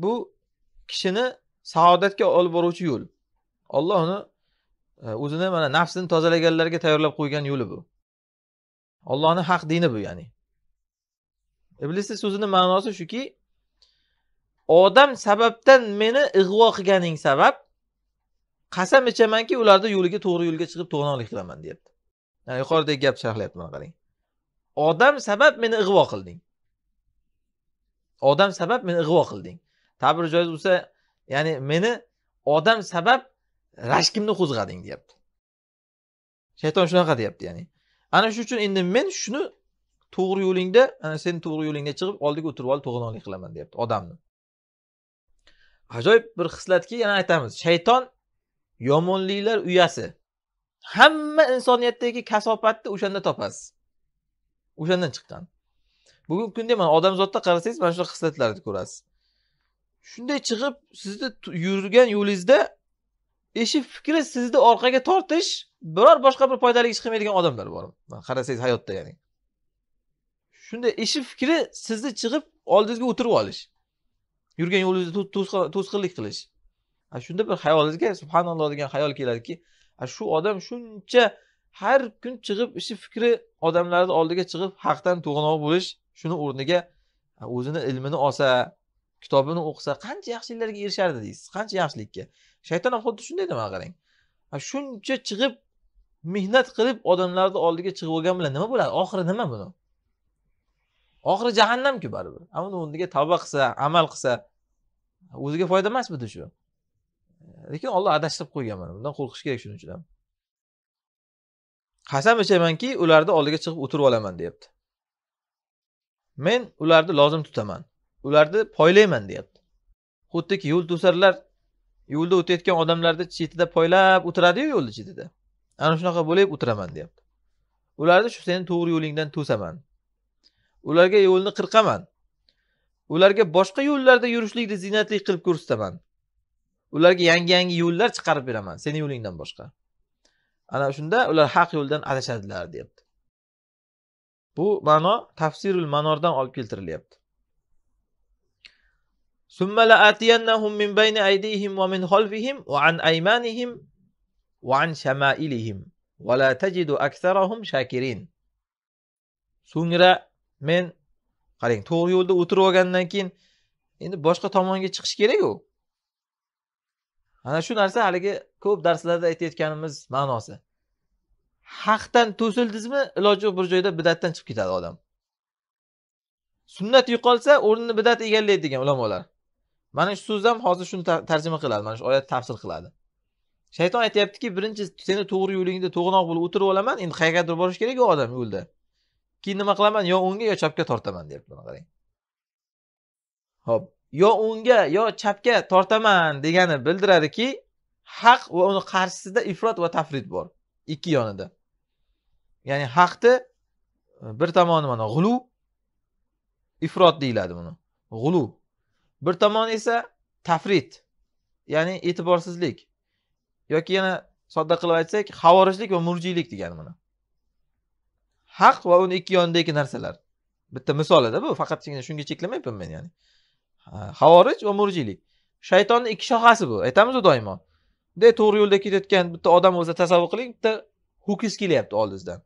bu kishini saodatga olib boruvchi yo'l olloh uni e, o'zini mana nafsini tozalaganlarga tayyorlab qo'ygan yo'li bu ollohni haq dini bu ya'ni iblisni so'zini ma'nosi shuki odam sababdan meni ig'vo qilganing sabab qasam ichamanki ularni yo'liga to'g'ri yo'lga chiqib to'g'ronlik qilaman deyapti yani yuqoridagi gapni mana qarang odam sabab meni ig'vo qilding odam sabab meni ig'vo qilding tabir joiz bo'lsa ya'ni meni odam sabab rashkimni qo'zg'ading deyapti shayton shunaqa deyapti ya'ni ana shuning uchun endi men shuni to'g'ri yo'lingda ana sen to'g'ri yo'lingga chiqib oldiga o'tirib olib to'g'ronlik qilaman deyapti odamni ajoyib bir xislatki yana aytamiz shayton yomonliklar uyasi hamma insoniyatdagi kasofatni o'shanda topasiz o'shandan chiqqan bugungi kunda mana odamzodda qarasangiz mana shunaqa xislatlarni ko'rasiz shunday chiqib sizni yurgan yo'lingizda eshi fikri sizni orqaga tortish biror boshqa bir foydali ish qilmaydigan odamlar bor qarasangiz hayotda ya'ni shunday eshi fikri sizni chiqib oldingizga o'tirib olish yurgan yo'lingizda to'sqinlik qilish shunda bir xayolingizga subhanalloh degan xayol keladiki shu odam shuncha har kun chiqib ishi fikri odamlarni oldiga chiqib haqdan to'g'anoq bo'lish shuni o'rniga o'zini ilmini olsa kitobini o'qisa qancha yaxshiliklarga erishardi deysiz qancha yaxshilikka shayton ham xuddi shunday nimani qarang shuncha chiqib mehnat qilib odamlarni oldiga chiqib olgan bilan nima bo'ladi oxiri nima buni oxiri jahannamku baribir uni o'rniga tavba qilsa amal qilsa o'ziga foyda emasmidi shu lekin olloh adashtirib qo'ygan mana bundan qo'rqish kerak shuning uchun ham qasam ichamanki ularni oldiga chiqib o'tirib olaman deyapti men ularni lozim tutaman ularni poylayman deyapti xuddiki yo'l to'sarlar yo'lda o'tayotgan odamlarni chetida poylab o'tiradiyu yo'lni chetida ana shunaqa bo'lib o'tiraman deyapti ularni shu seni to'g'ri yo'lingdan to'saman ularga yo'lni qirqaman ularga boshqa yo'llarda yurishlikni ziynatli qilib ko'rsataman ularga yangi yangi yo'llar chiqarib beraman seni yo'lingdan boshqa ana shunda ular haq yo'ldan adashadilar deyapti bu ma'no tafsirul manordan olib keltirilyapti aydihim لآتينهم min بين أيديهم an aymanihim وعن an shamailihim شمائلهم la tajidu أكثرهم shakirin so'ngra men qarang to'g'ri yo'lda o'tirib olgandan keyin endi boshqa tomonga chiqish kerak-ku. ana shu narsa haligi ko'p darslarda aytayotganimiz ma'nosi haqdan to'sildizmi iloji yo'q bir joyda bidatdan chiqib ketadi odam sunnat yo'qolsa o'rnini bidat egallaydi degan ulamolar mana shu so'z ham hozir shuni tarjima qiladi mana shu oyat tafsir qiladi shayton aytyaptiki birinchi seni to'g'ri yo'lingda to'g'anoq bo'lib o'tirib olaman endi qayergadir borish kerak u odam yo'lda keyin nima qilaman yo o'ngga yo chapga tortaman deyapti buni qarang ho'p yo o'ngga yo chapga tortaman degani bildiradiki haq va uni qarshisida ifrot va tafrid bor ikki yonida ya'ni haqni e, bir tomoni mana g'ulu ifrot deyiladi buni g'ulu bir tomoni esa tafrid ya'ni e'tiborsizlik yoki yana sodda qilib aytsak havorijlik va murjiylik degani mana haq va uni ikki yonidagi narsalar bitta misolida bu faqatgina shunga cheklamayapman men ya'ni havorij va murjiylik shaytonni ikki shoxasi bu aytamizu doimo bunday to'g'ri yo'lda ketayotgan bitta odam bo'lsa tasavvur qiling bitta ho'kiz kelyapti oldingizdan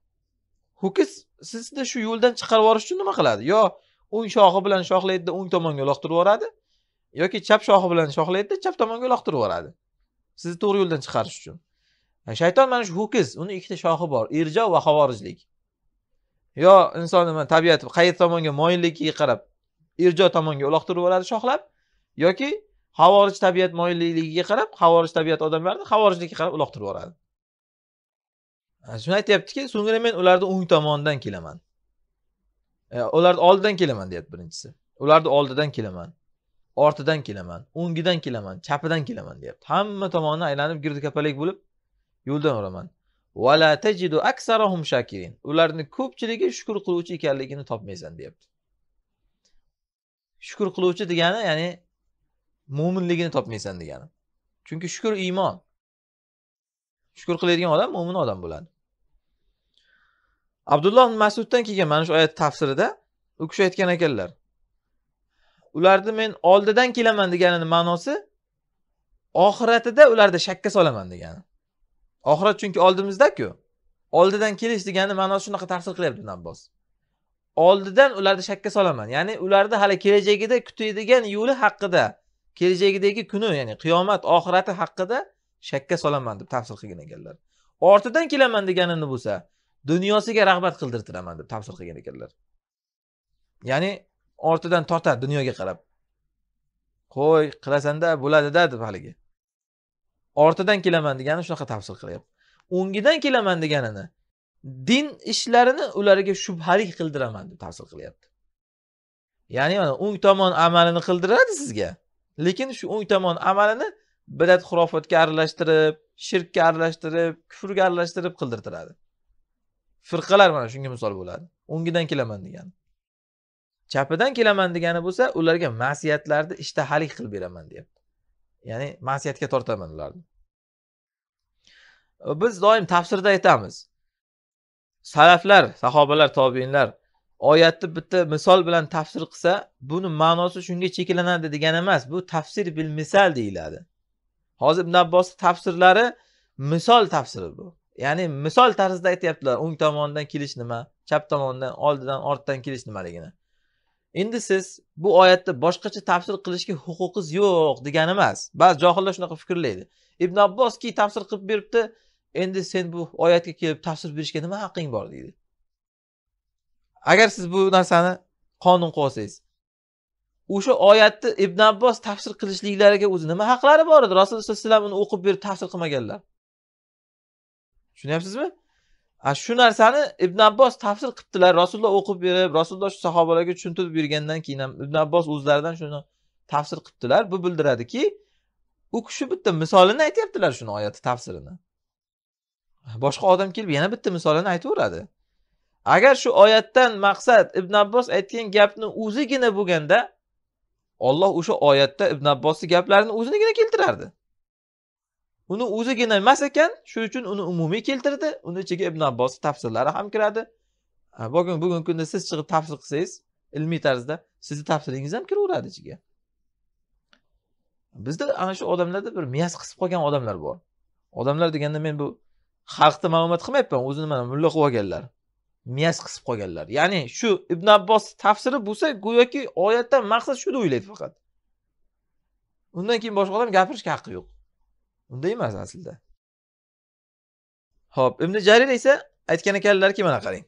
ho'kiz sizni shu yo'ldan chiqarib yuborish uchun nima qiladi yo o'ng shoxi bilan shoxlaydida o'ng tomonga uloqtirib yuboradi yoki chap shoxi bilan shoxlaydida chap tomonga uloqtirib yuboradi sizni to'g'ri yo'ldan chiqarish uchun shayton mana shu ho'kiz uni ikkita shoxi bor irjo va havorijlik yo insonni nima tabiati qayer tomonga moyilligiga qarab irjo tomonga uloqtirib yuboradi shoxlab yoki havorij tabiat moyilligiga qarab havorij tabiat odamlarni havorijlikka qarab uloqtirib yuboradi shuni aytyaptiki so'ngra men ularni o'ng tomonidan kelaman e, ularni oldidan kelaman deyapti birinchisi ularni oldidan kelaman ortidan kelaman o'ngidan kelaman chapidan kelaman deyapti hamma tomonni aylanib girdi kapalak bo'lib yo'ldan uraman vala tajidu aksarahum shakirin ularni ko'pchiligi shukur qiluvchi ekanligini topmaysan deyapti shukur qiluvchi degani ya'ni mo'minligini topmaysan degani chunki shukur iymon shukur qiladigan odam mo'min odam bo'ladi abdulloh masuddan kelgan mana shu oyat tafsirida u kishi aytgan ekanlar ularni men oldidan kelaman deganini ma'nosi oxiratida ularni shakka solaman degani oxirat chunki oldimizdaku oldidan kelish degani ma'nosi shunaqa ta'sir qilyapti naboz oldidan ularni shakka solaman ya'ni ularni hali kelajagida kutadigan yo'li haqida kelajagidagi kuni ya'ni qiyomat oxirati haqida shakka solaman deb tafsir qilgan ekanlar ortidan kelaman deganini bo'lsa dunyosiga rag'bat qildirtiraman deb tafsir qilgan ekanlar ya'ni ortidan tortadi dunyoga qarab qo'y qilasanda bo'ladida deb haligi ortidan kelaman degani shunaqa tafsir qilyapti o'ngidan kelaman deganini din ishlarini ularga shubhalik qildiraman deb tafsir qilyapti ya'ni mana o'ng tomon amalini qildiradi sizga lekin shu o'ng tomon amalini bidat xurofatga aralashtirib shirkka aralashtirib kufrga aralashtirib qildirtiradi firqalar mana shunga misol bo'ladi o'ngidan kelaman degani chapidan kelaman degani bo'lsa ularga ma'siyatlarni ishtahalik qilib beraman deyapti ya'ni masiyatga tortaman ularni biz doim tafsirda aytamiz salaflar sahobalar tobiinlar oyatni bitta misol bilan tafsir qilsa buni ma'nosi shunga cheklanadi degan emas bu tafsir bil misal deyiladi hozir ibn abbosni tafsirlari misol tafsiri bu ya'ni misol tarzida aytyaptilar o'ng tomondan kelish nima chap tomondan oldidan ortdan kelish nimaligini endi siz bu oyatni boshqacha tafsir qilishga huquqingiz yo'q degani emas ba'zi johillar shunaqa fikrlaydi ibn abboski tafsir qilib beribdi endi sen bu oyatga kelib tafsir berishga nima haqqing bor deydi agar siz bu narsani qonun qilib olsangiz o'sha oyatni ibn abbos tafsir qilishliklariga o'zi nima haqlari bor edi rasululloh alayhi vasallam uni o'qib berib tafsir qilmaganlar tushunyapsizmi shu narsani ibn abbos tafsir qilibdilar rasululloh o'qib berib rasululloh sahobalarga tushuntirib bergandan keyin ham ibn abbos o'zlaridan shuni tafsir qilibdilar bu bildiradiki u kishi bitta misolini aytyaptilar shuni oyatni tafsirini boshqa odam kelib yana bitta misolini aytaveradi agar shu oyatdan maqsad ibn abbos aytgan gapni o'zigina bo'lganda olloh o'sha oyatda ibn abbosni gaplarini o'zinigina keltirardi uni o'zigina emas ekan shuning uchun uni umumiy keltirdi uni ichiga ibn abbos tafsirlari ham kiradi bugun bugungi kunda siz chiqib tafsir qilsangiz ilmiy tarzda sizni tafsiringiz ham kiraveradi ichiga bizda ana shu odamlarda bir miyasi qisib qolgan odamlar bor odamlar deganda men bu xalqni ma'lumot qilmayapman o'zini mana mulla qilib olganlar miyasi qisib qolganlar ya'ni shu ibn abbos tafsiri bo'lsa go'yoki oyatdan maqsad shuni o'ylaydi faqat undan keyin boshqa odam gapirishga haqqi yo'q unday emas aslida ho'p ibn jarir esa aytgan ekanlarki mana qarang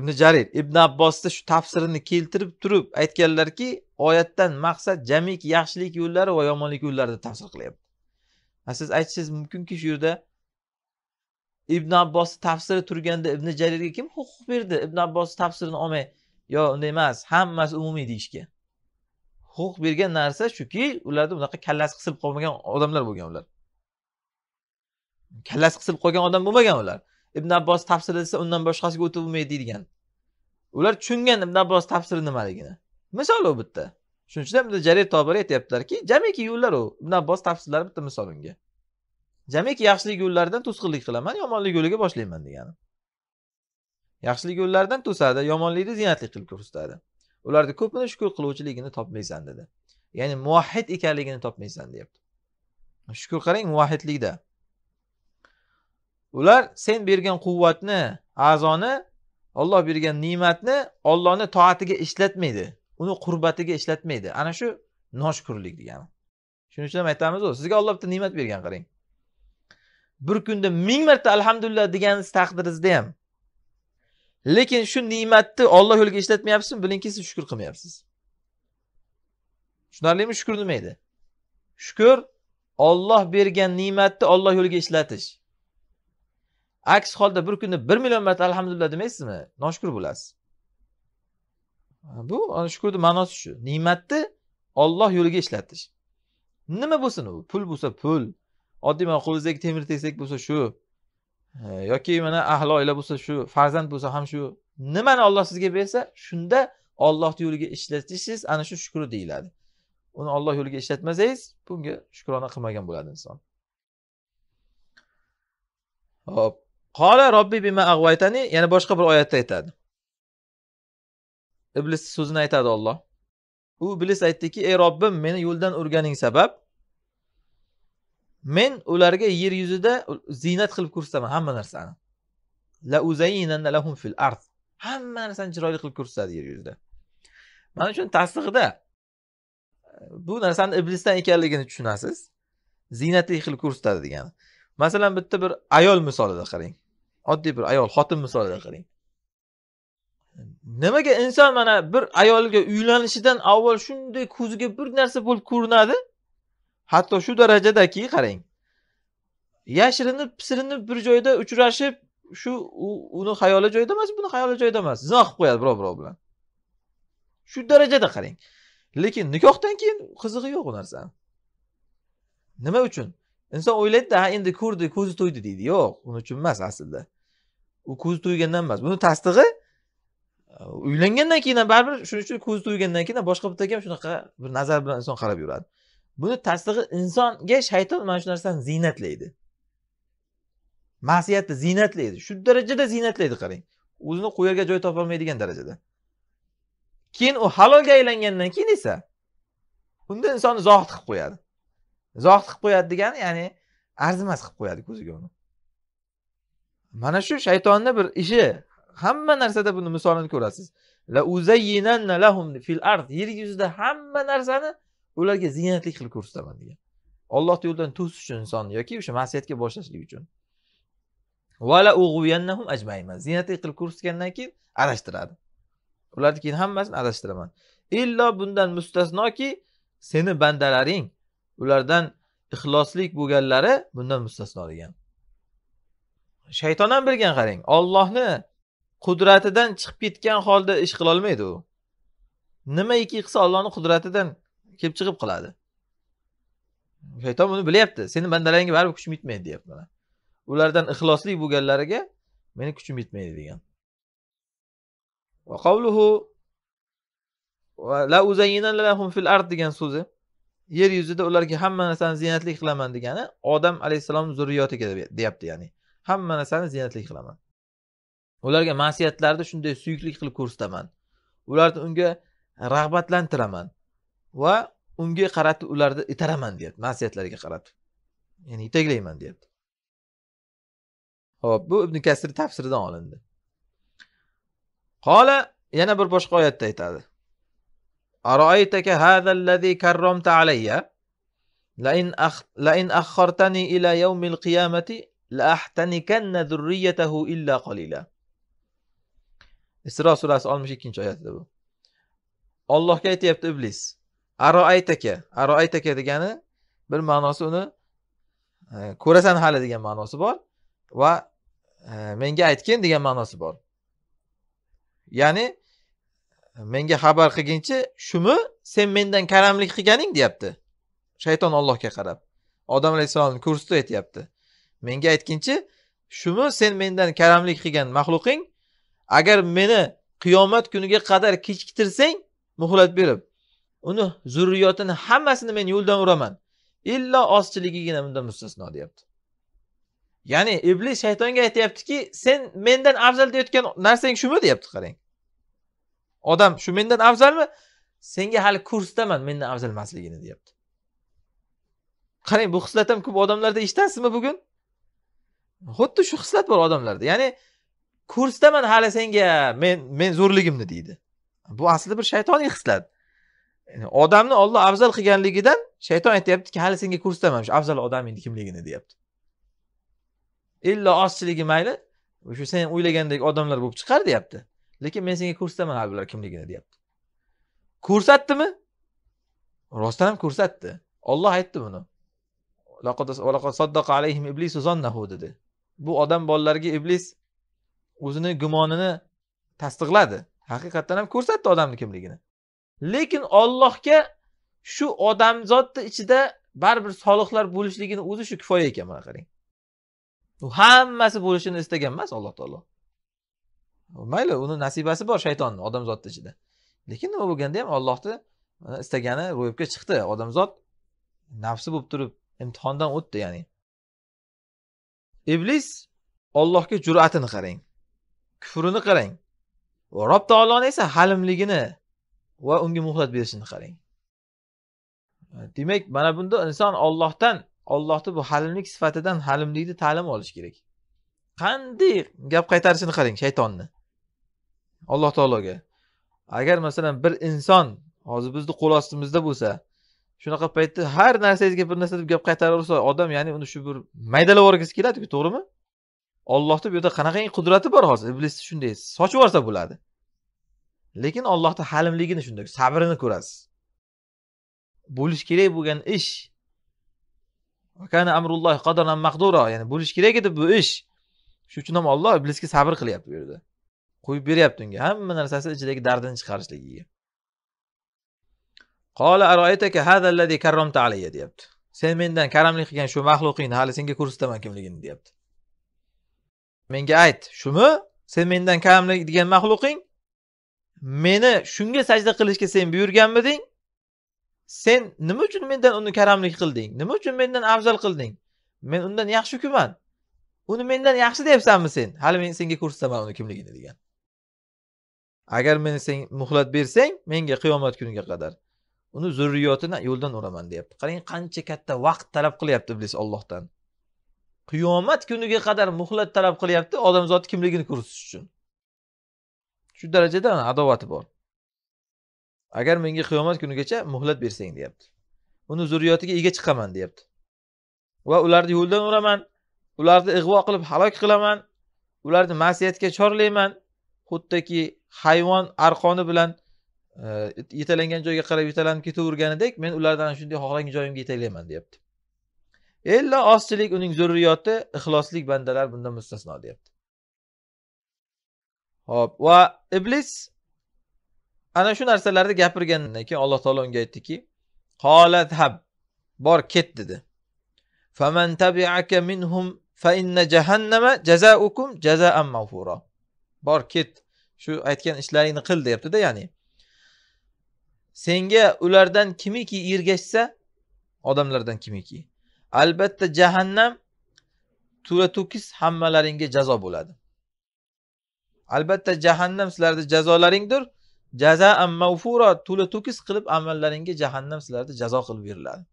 ibn jarir ibn abbosni shu tafsirini keltirib turib aytganlarki oyatdan maqsad jamiki yaxshilik yo'llari va yomonlik yo'llarini tafsir qilyapti siz aytishingiz mumkinki shu yerda ibn abbosni tafsiri turganda ibn jarirga kim huquq berdi ibn abbosni tafsirini olmay yo unday emas hammasi umumiy deyishgan huquq bergan narsa shuki ularda bunaqa kallasi qisilib qolmagan odamlar bo'lgan ular kallasi qisilib qolgan odam bo'lmagan ular ibn abbos tafsiri desa undan boshqasiga o'tib bo'lmaydi deydigan ular tushungan ibn abbos tafsiri nimaligini misol u bitta shuning uchun ham jarir tobiri aytyaptilarki jamiki yo'llar u ibn abbos tafsirlari bitta misol unga jamiki yaxshilik yo'llaridan to'sqinlik qilaman yomonlik yo'liga boshlayman degani yaxshilik yo'llaridan to'sadi yomonlikni ziynatlik qilib ko'rsatadi ularni ko'pini shukur qiluvchiligini topmaysan dedi ya'ni muvahid ekanligini topmaysan deyapti shukur qarang muvahhidlikda ular sen bergan quvvatni a'zoni olloh bergan ne'matni ollohni toatiga ishlatmaydi uni qurbatiga ishlatmaydi ana shu noshukurlik degani shuning uchun ham aytamizu sizga olloh bitta ne'mat bergan qarang bir kunda ming marta alhamdulillah deganingiz taqdiringizda ham lekin shu ne'matni olloh yo'liga ishlatmayapsizmi bilingki siz shukur qilmayapsiz tushunarlimi shukur edi shukur olloh bergan ne'matni olloh yo'liga ishlatish aks holda bir kunda bir million marta alhamdulillah demaysizmi noshukur bo'lasiz bu shukurni ma'nosi shu ne'matni olloh yo'liga ishlatish nima bo'lsin u pul bo'lsa pul oddiy mana qo'lingizdagi temir tesak bo'lsa shu yoki mana ahli oila bo'lsa shu farzand bo'lsa ham shu nimani olloh sizga bersa shunda ollohni yo'liga ishlatishingiz ana shu shukr deyiladi uni olloh yo'liga ishlatmasangiz bunga shukrona qilmagan bo'ladi inson ho'p qola robbi bima ag'vaytani yana boshqa bir oyatda aytadi iblis so'zini aytadi olloh u iblis aytdiki ey robbim meni yo'ldan urganing sabab men ularga yer yuzida ziynat qilib ko'rsataman hamma narsani la lahum fil ard hamma narsani chiroyli qilib ko'rsatadi yer yuzida mana shuni tasdig'ida bu narsani iblisdan ekanligini tushunasiz ziynatli qilib ko'rsatadi degani masalan bitta bir ayol misolida qarang oddiy bir ayol xotin misolida qarang nimaga inson mana bir ayolga uylanishidan avval shunday ko'ziga bir narsa bo'lib ko'rinadi hatto shu darajadaki qarang yashirinib pisirinib bir joyda uchrashib shu uni xayoli joyida emas buni xayoli joyida emas zino qilib qo'yadi birov birov bilan shu darajada qarang lekin nikohdan keyin qizig'i yo'q u narsani nima uchun inson o'ylaydida ha endi ko'rdi ko'zi to'ydi deydi yo'q uni uchun emas aslida u ko'zi to'ygandan emas buni tasdig'i e, uylangandan keyin ham baribir shuning uchun ko'zi to'ygandan keyin boshqa bittaga ham shunaqa bir nazar bilan inson qarab yuradi buni tasdig'i insonga shayton mana shu narsani ziynatlaydi ma'siyatni ziynatlaydi shu darajada ziynatlaydi qarang o'zini qo'yarga joy topolmaydigan darajada keyin u halolga aylangandan keyin esa unda insonni zohid qilib qo'yadi zohid qilib qo'yadi degani ya'ni arzimas qilib qo'yadi ko'ziga uni mana shu shaytonni bir ishi hamma narsada buni misolini ko'rasiz la fil ard yer yuzida hamma narsani ularga ziynatlik qilib ko'rsataman degan ollohni yo'lidan to'sish uchun insonni yoki o'sha ma'siyatga boshlashlik uchun ziynatlik qilib ko'rsatgandan keyin adashtiradi ularni keyin hammasini adashtiraman illo bundan mustasnoki seni bandalaring ulardan ixloslik bo'lganlari bundan mustasno degan shayton ham bilgan qarang ollohni qudratidan chiqib ketgan holda ish qilolmaydi u nimaiki qilsa ollohni qudratidan kelib chiqib qiladi shayton buni bilyapti seni bandalaringga baribir kuchim yetmaydi deyapti mana ulardan ixlosli bo'lganlariga meni kuchim yetmaydi degan va la lahum fil ard degan so'zi yer yuzida ularga hamma narsani ziynatli qilaman degani odam alayhissalomni zurriyotiga deyapti ya'ni hamma narsani ziynatlik qilaman ularga masiyatlarni shunday suyuklik qilib ko'rsataman ularni unga rag'batlantiraman va unga qaratib ularni itaraman deyapti masiyatlarga qaratib ya'ni yetaklayman deyapti ho'p bu ibn kasir tafsiridan olindi qola yana bir boshqa oyatda aytadi أرأيتك هذا الذي كرمت علي لئن أخ... لئن أخرتني إلى يوم القيامة لأحتنكن ذريته illa qalila. isro surasi 62 ikkinchi oyatida bu Allohga aytayapti iblis Aro aroaytaka aroaytaka degani bir ma'nosi uni e, ko'rasan hali degan ma'nosi bor va e, menga aytgin degan ma'nosi bor ya'ni menga xabar qilginchi shumi sen mendan karamlik qilganing deyapti shayton Allohga qarab odam alayhisolamni ko'rsatib aytayapti. menga aytginchi shumi sen mendan karamlik qilgan maxluqing agar meni qiyomat kuniga qadar kechiktirsang muhlat berib uni zurriyotini hammasini men yo'ldan uraman illo ozchiligigina bundan mustasno deyapti ya'ni iblis shaytonga aytyaptiki sen mendan afzal deyotgan narsang shumi deyapti qarang odam shu mendan afzalmi senga hali ko'rsataman mendan afzal emasligini deyapti qarang bu hislat ham ko'p odamlarda eshitasizmi bugun xuddi shu xislat bor odamlarda ya'ni ko'rsataman hali senga men men zo'rligimni deydi bu aslida bir shaytoniy xislat odamni olloh afzal qilganligidan shayton aytyaptiki hali senga ko'rsataman shu afzal odamingni kimligini deyapti illo ozchiligi mayli o'sha sen o'ylagandek odamlar bo'lib chiqar deyapti lekin men senga ko'rsataman hali bular kimligini deyapti ko'rsatdimi rostdan ham ko'rsatdi olloh aytdi buni dedi bu odam bolalariga iblis o'zini gumonini tasdiqladi haqiqatdan ham ko'rsatdi odamni kimligini lekin ollohga shu odamzodni ichida baribir solihlar bo'lishligini o'zi shu kifoya ekan mana qarang u hammasi bo'lishini istagan emas alloh taolo mayli uni nasibasi bor shaytonni odamzodni ichida lekin nima bo'lganda ham ollohni istagani ro'yobga chiqdi odamzod nafsi bo'lib turib imtihondan o'tdi ya'ni iblis ollohga jur'atini qarang kufrini qarang va rob taoloni esa halimligini va unga muhlat berishini qarang demak mana bunda inson ollohdan ollohni bu halimlik sifatidan halimlikni ta'lim olish kerak qanday gap qaytarishini qarang shaytonni alloh taologa agar masalan bir inson hozir bizni qo'l ostimizda bo'lsa shunaqa paytda har narsangizga bir narsa deb gap qaytaraversa odam ya'ni uni shu bir maydalab yuborgisi keladiku to'g'rimi ollohni bu yerda qanaqangi qudrati bor hozir iblisni shunday sochib yuborsa bo'ladi lekin ollohni halimligini shunday sabrini ko'rasiz bo'lishi kerak bo'lgan ish amrulloh qadaran maqdura ya'ni bo'lishi kerak edi bu ish shuning uchun ham olloh iblisga sabr qilyapti bu yerda qo'yib beryapti unga hamma narsasi ichidagi dardini chiqarishligiga qola aroytaka hada allazi karramta alayya deyapti sen mendan karamlik qilgan shu maxluqingni hali senga ko'rsataman kimligini deyapti menga ayt shumi sen mendan karamlik degan maxluqing meni shunga sajda qilishga sen buyurganmiding sen nima uchun mendan uni karamlik qilding nima uchun mendan afzal qilding men undan yaxshi kuman. uni mendan yaxshi deyapsanmi sen hali men senga ko'rsataman uni kimligini degan agar meni sen muhlat bersang menga qiyomat kuniga qadar uni zurriyotini yo'ldan uraman deyapti qarang qancha katta vaqt talab qilyapti iblis ollohdan qiyomat kuniga qadar muhlat talab qilyapti odamzod kimligini ko'rsatish uchun shu darajada adovati bor agar menga qiyomat kunigacha muhlat bersang deyapti uni zurriyotiga ega chiqaman deyapti va ularni yo'ldan uraman ularni ig'vo qilib halok qilaman ularni masiyatga chorlayman xuddiki hayvon arqoni bilan yetalangan joyga qarab yetalanib ketaverganidek men ulardan shunday xohlagan joyimga yetaklayman deyapti illo ozchilik uning zurriyoti ixloslik bandalar bundan mustasno deyapti ho'p va iblis ana shu narsalarni gapirgandan keyin alloh taolo unga aytdiki qolathab bor ket dedi faman tabiaka minhum fa inna jahannama jazaukum jazaan mavfura bor ket shu aytgan ishlaringni qil deyaptida ya'ni senga ulardan kimiki ergashsa odamlardan kimiki albatta jahannam to'la to'kis hammalaringga jazo bo'ladi albatta jahannam sizlarni jazolaringdir jazaan mavfuro to'la to'kis qilib amallaringga jahannam sizlarni jazo qilib beriladi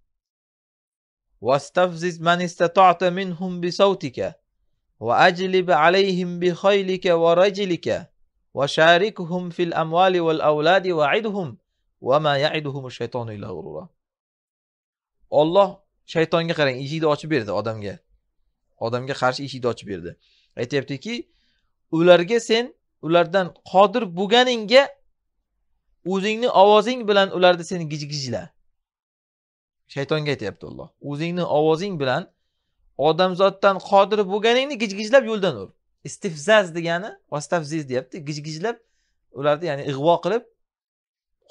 واستفزز من استطعت منهم بصوتك وأجلب عليهم بخيلك ورجلك وشاركهم في الأموال والأولاد وعدهم olloh shaytonga qarang eshikni ochib berdi odamga odamga qarshi eshikni ochib berdi aytyaptiki ularga sen ulardan qodir bo'lganingga o'zingni ovozing bilan ularni sen gijgijla shaytonga aytyapti olloh o'zingni ovozing bilan odamzoddan qodir bo'lganingni gijgijlab yo'ldan ur istifzaz degani vastafziz deyapti gijgijlab ularni ya'ni ig'vo qilib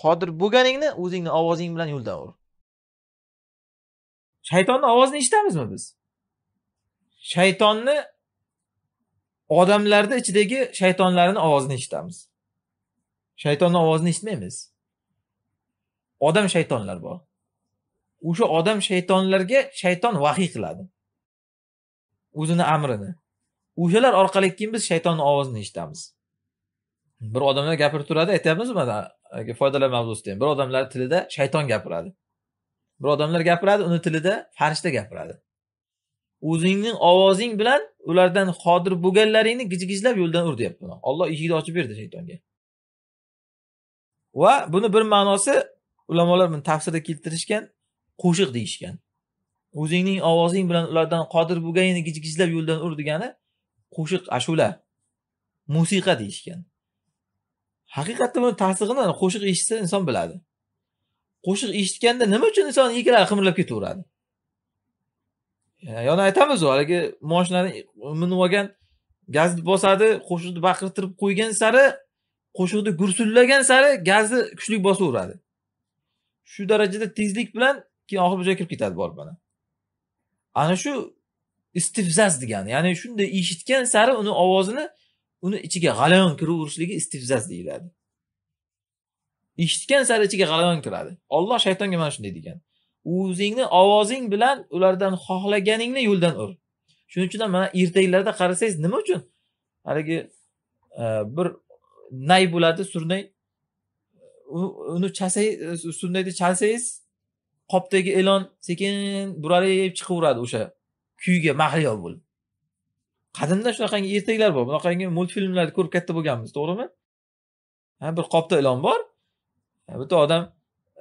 qodir bo'lganingni o'zingni ovozing bilan yo'ldan ur shaytonni ovozini eshitamizmi biz shaytonni odamlarni ichidagi shaytonlarni ovozini eshitamiz shaytonni ovozini eshitmaymiz odam shaytonlar bor o'sha odam shaytonlarga shayton vahiy qiladi o'zini amrini o'shalar orqali keyin biz shaytonni ovozini eshitamiz bir odamlar gapirib turadi aytyapmiz mana foydalar mavzusida ham bir odamlar tilida shayton gapiradi bir odamlar gapiradi uni tilida farishta gapiradi o'zingning ovozing bilan ulardan qodir bo'lganlaringni gijgijlab yo'ldan ur deyapti olloh eshikni ochib berdi shaytonga va buni bir ma'nosi ulamolar buni tafsirda keltirishgan qo'shiq deyishgan o'zingning ovozing bilan ulardan qodir bo'lganingni gijgijlab yo'ldan ur degani qo'shiq ashula musiqa deyishgan haqiqatda buni tasdig'ini qo'shiq eshitsa inson biladi qo'shiq eshitganda nima uchun inson yelkalari qimirlab ketaveradi yana aytamizu haligi moshinani minib olgan gazni bosadi qo'shiqni baqirtirib qo'ygan sari qo'shiqni gursillagan sari gazni kuchli bosaveradi shu darajada tezlik bilan keyin oxiri joyga kirib ketadi borib mana ana shu istifzas degani ya'ni shunday eshitgan sari uni ovozini uni ichiga g'alayon kiraverishligi istifzaz deyiladi eshitgan sari ichiga g'alayon kiradi olloh shaytonga mana shunday degan o'zingni ovozing bilan ulardan xohlaganingni yo'ldan ur shuning uchun ham mana ertaklarda qarasangiz nima uchun haligi e, bir nay bo'ladi surnay uni chasay surnayni chalsangiz qopdagi ilon sekin buralib chiqaveradi o'sha kuyga mahliyo bo'lib qadimda shunaqangi ertaklar bor bunaqangi multfilmlarni ko'rib katta bo'lganmiz to'g'rimi ha bir qopda ilon bor bitta odam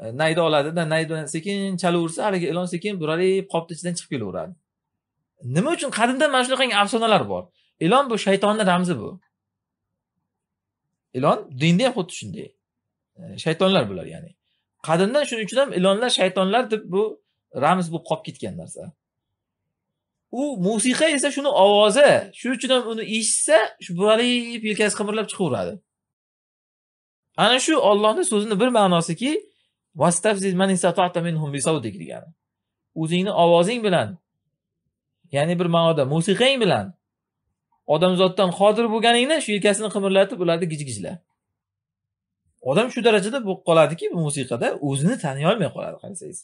e, nayda oladida nay bilan sekin chalaversa haligi ilon sekin buralib qopni ichidan chiqib kelaveradi nima uchun qadimda mana shunaqangi afsonalar bor ilon bu shaytonni ramzi bu ilon dinda ham xuddi shunday e, shaytonlar bular ya'ni qadimdan shuning uchun ham ilonlar shaytonlar deb bu ramz bo'lib qolib ketgan narsa u musiqa esa shuni ovozi shuning uchun ham uni eshitsa shu bo'lib yelkasi qimirlab chiqaveradi ana shu ollohni so'zini bir ma'nosiki degani o'zingni ovozing bilan ya'ni bir ma'noda musiqang bilan odamzoddan qodir bo'lganingni shu yelkasini qimirlatib ularni gijgijla odam shu darajada bo'lib qoladiki bu musiqada o'zini taniy olmay qoladi qarasangiz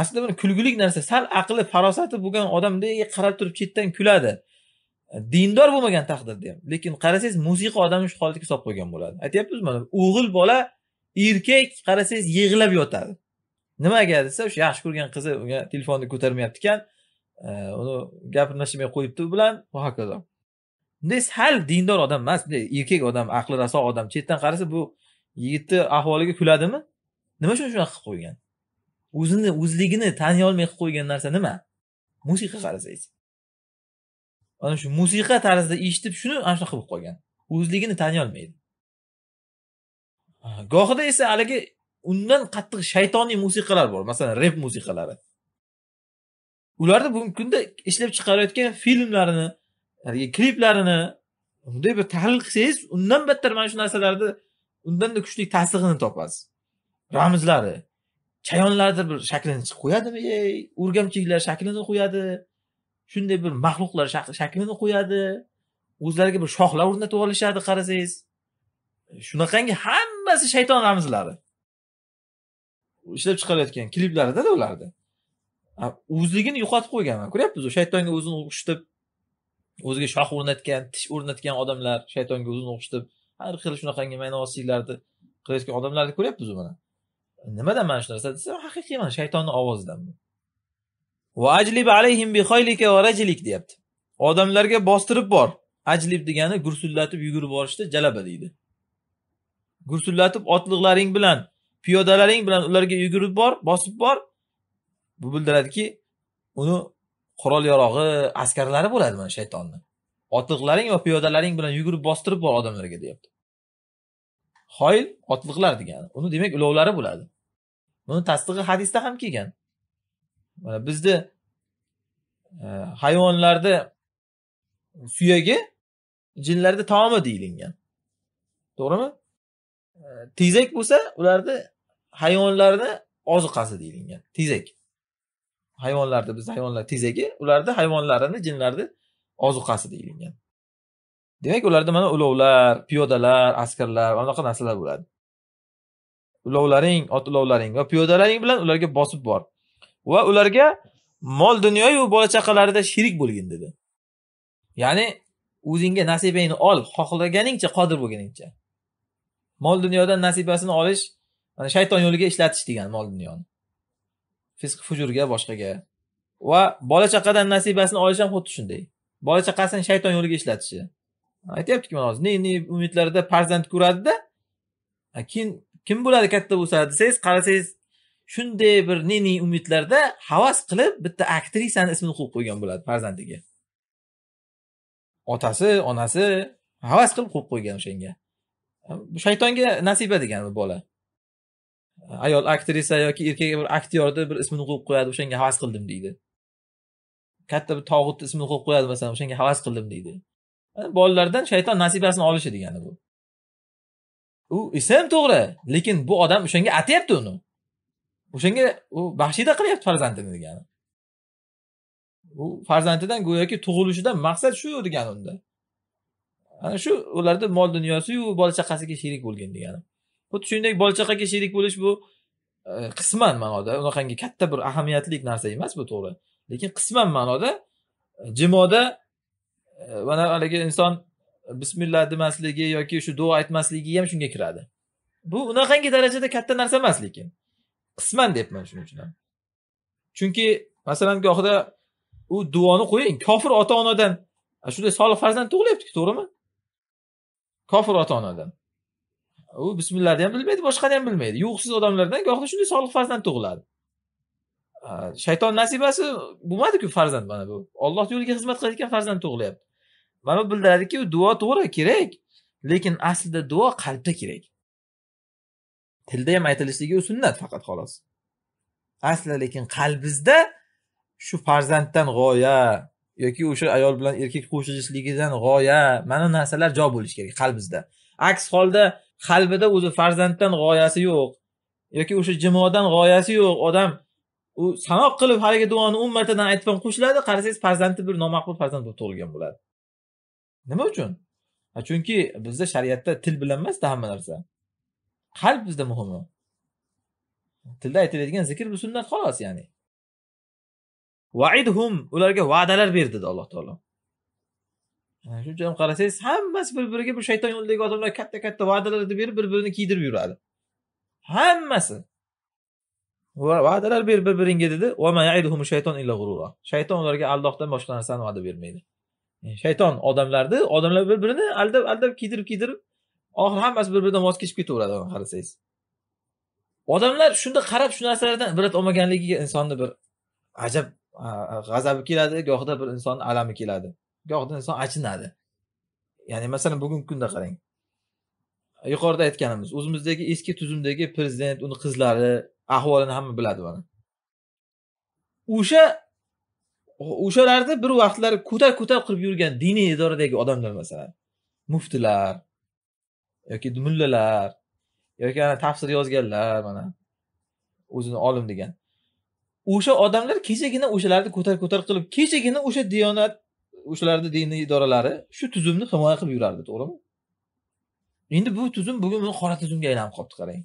aslida buni kulgulik narsa sal aqli farosati bo'lgan odamdek qarab turib chetdan kuladi dindor bo'lmagan taqdirda ham lekin qarasangiz musiqa odamni shu holatga solib qo'ygan bo'ladi aytyapmiz mana o'g'il bola erkak qarasangiz yig'lab yotadi nimaga desa o'sha yaxshi ko'rgan qizi unga telefonni ko'tarmayapti ekan e, uni gapirmashmay qo'yibdi u bilan va hokazo bunday sal dindor odam emas bunday erkak odam aqli raso odam chetdan qarasa bu yigitni ahvoliga kuladimi nima uchun shunaqa qilib qo'ygan o'zini o'zligini taniy olmay qilib qo'ygan narsa nima musiqa qarasangiz ana shu musiqa tarzida eshitib shuni ana shunaqa qilib qolgan o'zligini taniy olmaydi ah, gohida esa haligi undan qattiq shaytoniy musiqalar bor masalan rep musiqalari ularni bugungi kunda ishlab chiqarayotgan filmlarini haligi kliplarini bunday bir tahlil qilsangiz undan battar mana shu narsalarni undanda kuchli ta'sirini topasiz ramzlari chayonlarni bir shaklini qo'yadimi ey o'rgamchiklar shaklini qo'yadi shunday bir maxluqlar shaklini qo'yadi o'zlariga bir shoxlar o'rnatib olishadi qarasangiz e, shunaqangi hammasi shayton ramzlari ishlab chiqarayotgan kliplaridada ularni o'zligini yo'qotib qo'ygan ko'ryapmiz shaytonga o'zini o'xshatib o'ziga shox o'rnatgan tish o'rnatgan odamlar shaytonga o'zini o'xshatib har xil shunaqangi maynavozchiliklarni qilayotgan odamlarni ko'ryapmiz mana nimadan mana shu narsa desa haqiqiy mana shaytonni ovozidan va ajlib alayhim bi va rajlik deyapti odamlarga bostirib bor ajlib degani gursillatib yugurib borishda jalaba deydi gursillatib otliqlaring bilan piyodalaring bilan ularga yugurib bor bosib bor bu bildiradiki uni qurol yarog'i askarlari bo'ladi mana shaytonni otliqlaring va piyodalaring bilan yugurib bostirib bor odamlarga deyapti hoyl otliqlar degani uni demak ulovlari bo'ladi buni tasdig'i hadisda ham kelgan mana bizni e, hayvonlarda suyagi jinlarda taomi deyilgan to'g'rimi e, tezak bo'lsa ularni hayvonlarni oziqasi deyilgan tezak hayvonlarda biz hayvonlar tezagi ularni hayvonlarini jinlarni ozuqasi deyilingan demak ularda mana ulovlar piyodalar askarlar mana bunaqa narsalar bo'ladi ulovlaring ot ulovlaring va piyodalaring bilan ularga bosib bor va ularga mol dunyoyu bola chaqalarida sherik bo'lgin dedi ya'ni o'zingga nasibangni ol xohlaganingcha qodir bo'lganingcha mol dunyodan nasibasini olish mana shayton yo'liga ishlatish degani mol dunyoni fisq fujurga boshqaga va bola chaqadan nasibasini olish ham xuddi shunday bola chaqasini shayton yo'liga ishlatishi aytyaptiki mana hozir ne ne umidlarida farzand ko'radida keyin kim bo'ladi katta bo'lsa desangiz qarasangiz shunday bir ne ne umidlarda havas qilib bitta aktrisani ismini qo'yib qo'ygan bo'ladi farzandiga otasi onasi havas qilib qo'yib qo'ygan o'shanga shaytonga nasiba degan bu bola ayol aktrisa yoki erkak bir aktyorni bir ismini qo'yib qo'yadi o'shanga havas qildim deydi katta bir tog'utni ismini qo'yib qo'yadi masalan o'shanga havas qildim deydi bolalardan shayton nasibasini olishi degani bu u esa ham to'g'ri lekin bu odam o'shanga atyapti uni o'shanga u baxshida qilyapti farzandini degani u farzandidan go'yoki tug'ilishidan maqsad shu degani unda ana shu ularni mol dunyosiyu bola chaqasiga sherik bo'lgin degani xuddi shunday bola chaqaga sherik bo'lish bu e, qisman ma'noda unaqangi katta bir ahamiyatli narsa emas bu to'g'ri lekin qisman ma'noda e, jimoda mana haligi inson e, bismillah demasligi yoki shu duo aytmasligi ham shunga kiradi bu unaqangi darajada katta narsa emas lekin qisman deyapman shuning uchun ham chunki masalan gohida u duoni qo'ying kofir ota onadan shunday solih farzand tug'ilyaptiku to'g'rimi kofir ota onadan u bismillahni ham bilmaydi boshqani ham bilmaydi yuvuqsiz odamlardan gohida shunday solih farzand tug'iladi shayton nasibasi bo'lmadiku farzand mana bu olloh yo'liga xizmat qiladigan farzand tug'ilyapti mana bu bildiradiki duo to'g'ri kerak lekin aslida duo qalbda kerak tilda ham aytilishligi u sunnat faqat xolos aslida lekin qalbizda shu farzanddan g'oya yoki o'sha ayol bilan erkak qo'shilishligidan g'oya mana narsalar jo bo'lishi kerak qalbizda aks holda qalbida o'zi farzanddan g'oyasi yo'q yoki o'sha jimodan g'oyasi yo'q odam u sanoq qilib haligi duoni o'n martadan aytib ham qo'shiladi qarasangiz farzandi bir nomaqbul farzand bo'lib tug'ilgan bo'ladi nima uchun chunki bizda shariatda til bilan emasda hamma narsa qalb bizda muhimi tilda aytiladigan zikr bu sunnat xolos ya'ni vaidhum ularga va'dalar berdi dedi alloh taolo shuncha ham qarasangiz hammasi bir biriga bu shayton yo'lidagi odamlar katta katta va'dalarni berib bir birini kiydirib yuradi hammasi va'dalar ber bir biringga dedi shayton ularga allohdan boshqa narsani va'da bermaydi E, shayton odamlarni odamlar bir birini aldab aldab kiydirib kiydirib oxiri hammasi bir biridan voz kechib ketaveradi qarasangiz odamlar shunda qarab shu narsalardan ibrat olmaganligiga insonni bir ajab g'azabi keladi gohida bir insonni alami keladi gohida inson achinadi ya'ni masalan bugungi kunda qarang yuqorida aytganimiz o'zimizdagi eski tuzumdagi prezident uni qizlari ahvolini hamma biladi mana o'sha o'shalarni bir vaqtlar ko'tar ko'tar qilib yurgan diniy idoradagi odamlar masalan muftilar yoki mullalar yoki ana tafsir yozganlar mana o'zini olim degan o'sha odamlar kechagina o'shalarni ko'tar ko'tar qilib kechagina o'sha diyonat o'shalarni diniy idoralari shu tuzumni himoya qilib yurardi to'g'rimi endi bu tuzum bugun qora tuzumga aylanib qolibdi qarang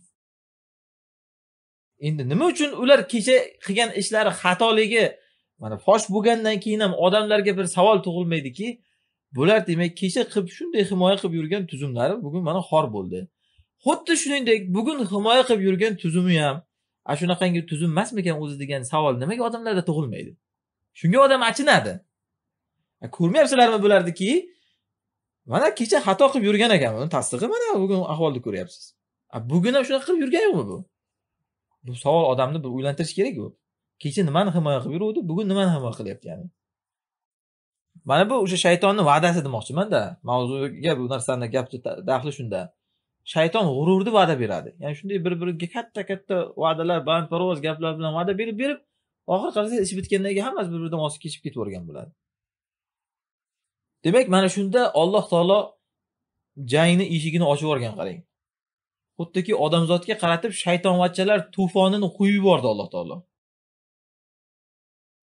endi nima uchun ular kecha qilgan ishlari xatoligi mana fosh bo'lgandan keyin ham odamlarga bir savol tug'ilmaydiki bular demak kecha qilib shunday himoya qilib yurgan tuzumlari bugun mana xor bo'ldi xuddi shuningdek bugun himoya qilib yurgan tuzumi ham a shunaqangi tuzum emasmikan o'zi degan savol nimaga odamlarda tug'ilmaydi shunga odam achinadi ko'rmayapsizlarmi bularniki mana kecha xato qilib yurgan ekan buni tasdig'i mana bugun ahvolni ko'ryapsiz bugun ham shunaqa qilib yurgan yo'qmi bu bu savol odamni bir o'ylantirishi kerak bu kecha nimani himoya qilib yuruvdi bugun nimani himoya qilyapti ya'ni mana bu o'sha shaytonni va'dasi demoqchimanda mavzuga bu narsani gapni daxli shunda shayton g'ururni va'da beradi ya'ni shunday bir biriga katta katta va'dalar balandparvoz gaplar bilan va'da berib berib oxiri qarasa ish bitgandan keyin hammasi bir biridan osib kechib ketavergan bo'ladi demak mana shunda olloh taolo jangni eshigini ochib yuborgan qarang xuddiki odamzodga qaratib shaytonvachchalar to'fonini quyib yubordi alloh taolo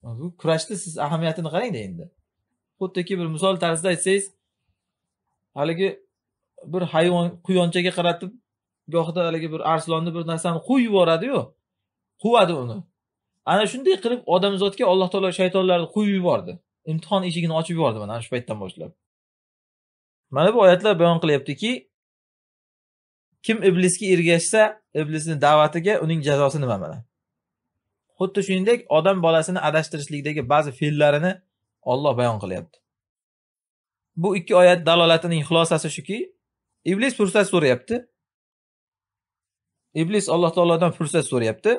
bu kurashni siz ahamiyatini qarangda endi xuddiki bir misol tarzida aytsangiz haligi bir hayvon quyonchaga qaratib gohida haligi bir arslonni bir narsani quvib yuboradiyu quvadi uni ana shunday qilib odamzodga alloh taolo shaytonlarni quvib yubordi imtihon eshigini ochib yubordi mana shu paytdan boshlab mana bu oyatlar bayon qilyaptiki kim iblisga ergashsa iblisni da'vatiga uning jazosi nima mana xuddi shuningdek odam bolasini adashtirishlikdagi ba'zi fe'llarini olloh bayon qilyapti bu ikki oyat dalolatining xulosasi shuki iblis fursat so'rayapti iblis alloh taolodan fursat so'rayapti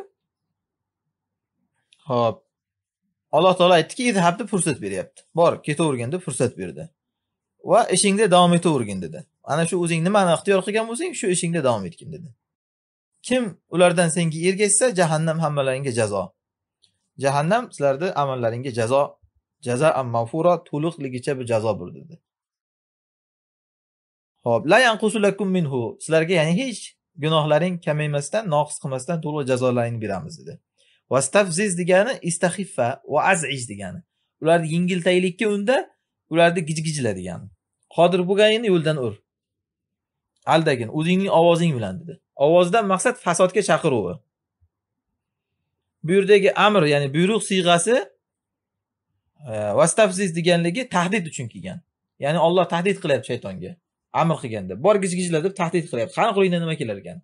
ho'p alloh taolo aytdiki izhab deb fursat beryapti bor ketavergin deb fursat berdi va ishingda davom etavergin dedi ana shu o'zing nimani ixtiyor qilgan bo'lsang shu ishingda davom etgin dedi kim ulardan senga ergashsa jahannam hammalaringga jazo jahannam sizlarni amallaringga jazo jaza mavfura to'liqligicha bu jazo bor dedi ho'p la yanqusulakum minhu sizlarga ya'ni hech gunohlaring kamaymasdan noqis qilmasdan to'liq jazolaringni beramiz dedi vastafziz degani istahiffa va aziz degani ularni yengiltaylikka unda ularni gijgijla degani qodir bo'lganingni yo'ldan ur aldagin o'zingning ovozing bilan dedi ovozdan maqsad fasodga chaqiruvi bu yerdagi amr ya'ni buyruq siyg'asi e, vastafziz deganligi tahdid uchun kelgan ya'ni olloh tahdid qilyapti shaytonga amr qilganda bor deb tahdid qilyapti qani qo'lingdan nima kelar ekan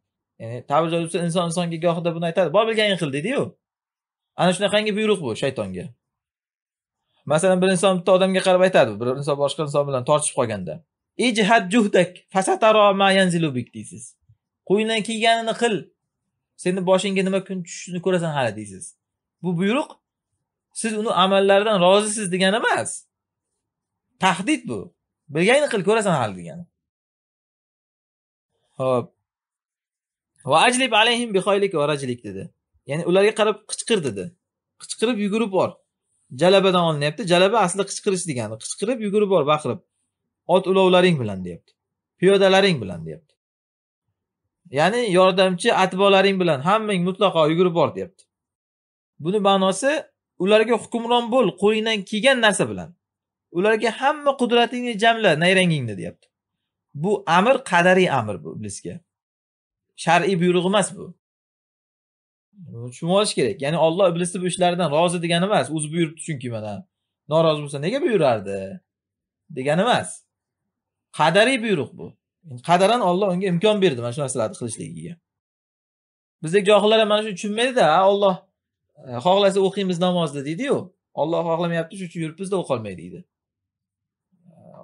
ya'ni tabir inson insonga gohida buni aytadi bor bilganingni qil deydiyu ana shunaqangi buyruq bu shaytonga masalan bir inson bitta odamga qarab aytadi bir inson boshqa inson bilan tortishib qolganda ijhad juhdak fasataro ma yanzilubik deysiz qo'yingdan kelganini qil seni boshingga nima kun tushishini ko'rasan hali deysiz bu buyruq siz uni amallaridan rozisiz degani emas tahdid bu bilganingni qil ko'rasan hali degani ho'p va ajlib alayhim bihoylik va rajlik dedi ya'ni ularga qarab qichqir dedi qichqirib yugurib bor jalabadan olinyapti jalaba asli qichqirish degani qichqirib yugurib bor baqirib ot ulovlaring bilan deyapti piyodalaring bilan deyapti ya'ni yordamchi atbolaring bilan hammang mutlaqo yugurib bor deyapti buni ma'nosi ularga hukmron bo'l qo'lingdan kelgan narsa bilan ularga hamma qudratingni jamla nayrangingni deyapti bu amr qadariy amr bu iblisga shar'iy buyruq emas bu tushunib olish kerak ya'ni olloh iblisni bu ishlaridan rozi degani emas o'zi buyuribdi chunki mana norozi bo'lsa nega buyurardi degani emas qadariy buyruq bu qadaran olloh unga imkon berdi mana shu narsalarni qilishligiga bizdek johillar ham mana shu tushunmaydida olloh e, xohlasa o'qiymiz namozni deydiyu olloh xohlamayapti shuning uchun yuribmizda o'qolmay deydi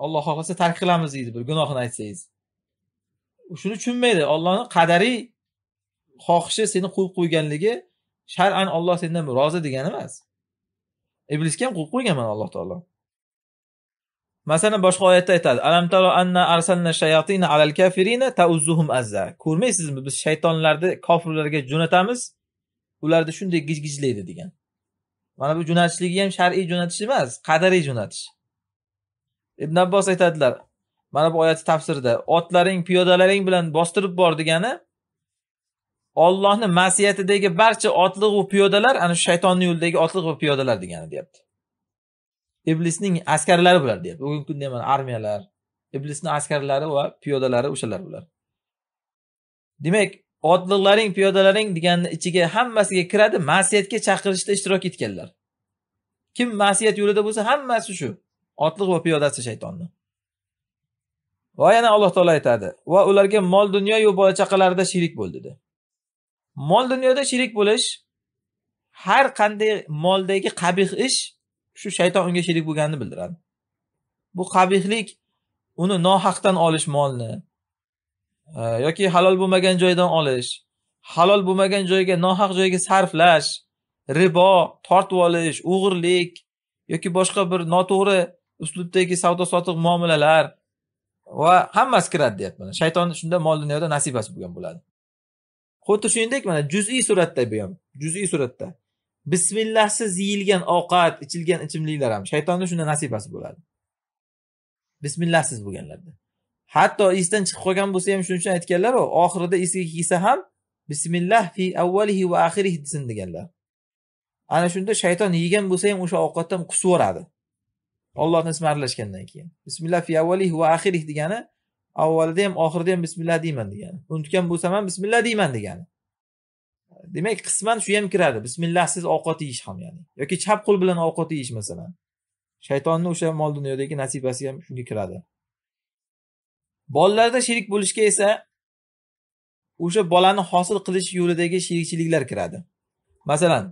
olloh e, xohlasa tark qilamiz deydi bir gunohini aytsangiz shuni tushunmaydi ollohni qadariy xohishi seni quvib qo'yganligi shar'an olloh sendan rozi degani emas iblisga ham quvib qo'ygan mana alloh taolo masalan boshqa oyatda aytadi alam taro anna arsalna shayatina alal kafirina tauzzuhum azza ko'rmaysizmi biz shaytonlarni kofirlarga jo'natamiz ularni shunday gijgijlaydi degan mana bu jo'natishligi ham shar'iy jo'natish emas qadariy jo'natish ibn abbos aytadilar mana bu oyat tafsirida otlaring piyodalaring bilan bostirib bor degani ollohni masiyatidagi barcha otliq va piyodalar ana shu shaytonni yo'lidagi otliq va piyodalar degani deyapti iblisning askarlari bular deyapti bugungi kunda mana armiyalar iblisni askarlari va piyodalari o'shalar bular demak otliqlaring piyodalaring deganni ichiga hammasiga kiradi masiyatga chaqirishda ishtirok etganlar kim masiyat yo'lida bo'lsa hammasi shu otliq va piyodasi shaytonni va yana alloh taolo aytadi va ularga mol dunyoyu bola chaqalarida sherik bo'l dedi mol dunyoda sherik bo'lish har qanday moldagi qabih ish shu shayton unga sherik bo'lganini bildiradi bu qabihlik uni nohaqdan olish molni e, yoki halol bo'lmagan joydan olish halol bo'lmagan joyga nohaq joyga sarflash ribo tortib olish o'g'irlik yoki boshqa bir noto'g'ri uslubdagi savdo sotiq muomalalar va hammasi kiradi deyapti mana shayton shunda mol dunyoda nasibasi bo'lgan bo'ladi xuddi shuningdek mana juz'iy suratda bu ham juz'iy suratda bismillahsiz yeyilgan ovqat ichilgan ichimliklar ham shaytonni shunda nasibasi bo'ladi bismillahsiz bo'lganlarda hatto esdan chiqib qolgan bo'lsa ham shuning uchun aytganlaru oxirida esiga kelsa ham bismillah fi avvalihi va axirihi desin deganlar ana shunda shayton yegan bo'lsa ham o'sha ovqatdan qusib yuboradi ollohni ismi aralashgandan keyin bismillah fi avvalihi va axirih degani avvalida ham oxirida ham bismillah deyman degani unutgan bo'lsam ham bismillah deyman degani demak qisman shu ham kiradi bismillahsiz ovqat yeyish ham ya'ni yoki chap qo'l bilan ovqat yeyish masalan shaytonni o'sha mol dunyodagi nasibasi ham shunga kiradi bolalarda sherik bo'lishga esa o'sha bolani hosil qilish yo'lidagi sherikchiliklar kiradi masalan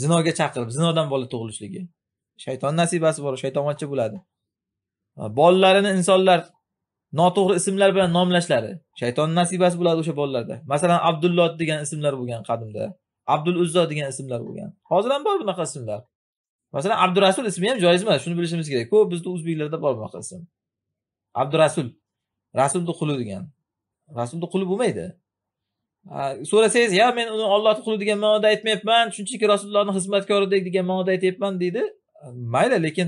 zinoga chaqirib zinodan bola tug'ilishligi shayton nasibasi bor shaytonvacha bo'ladi bolalarini insonlar noto'g'ri ismlar bilan nomlashlari shayton nasibasi bo'ladi o'sha bolalarda masalan abdullot degan ismlar bo'lgan qadimda abdul uzzo degan ismlar bo'lgan hozir ham bor bunaqa ismlar masalan abdurasul ismi ham joiz emas shuni bilishimiz kerak ko'p bizni o'zbeklarda bor bunaqa ism abdurasul rasulni quli degan rasulni quli bo'lmaydi so'rasangiz ya men uni ollohni quli degan ma'noda aytmayapman shunchaki rasulullohni xizmatkoridek degan ma'noda aytyapman deydi mayli lekin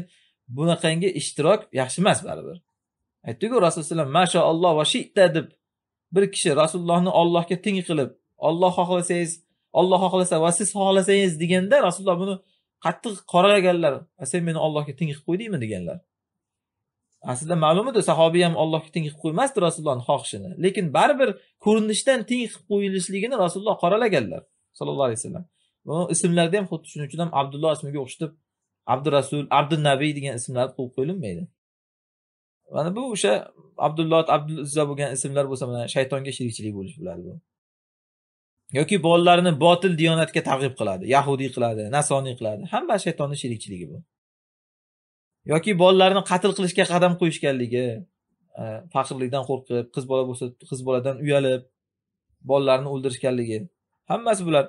bunaqangi ishtirok yaxshi emas baribir aytdiku e, rasululloh mashaalloh va shitta deb bir kishi rasulullohni ollohga teng qilib olloh xohlasangiz olloh xohlasa va siz xohlasangiz deganda rasululloh buni qattiq qoralaganlar sen meni ollohga teng qilib qo'ydingmi deganlar aslida ma'lum edi sahobiy ham allohga teng qilib qo'ymasdi rasulullohni xohishini lekin baribir ko'rinishdan teng qilib qo'yilishligini rasululloh qoralaganlar sallallohu alayhi vasallam bu ismlarda ham xuddi shuning uchun ham abdulloh ismiga o'xshatib abdurasul abdunabiy degan ismlar qo'yib qo'yilmaydi mana bu o'sha abdulloh abdulizzo bo'lgan ismlar bo'lsa mana shaytonga sherikchilik bo'lish bo'ladi bu yoki bolalarini botil diyonatga targ'ib qiladi yahudiy qiladi nasoniy qiladi hamma shaytonni sherikchiligi bu yoki bolalarni qatl qilishga qadam qo'yishganligi e, faqirlikdan qo'rqib qiz bola bo'lsa qiz boladan uyalib bolalarini o'ldirishganligi hammasi bular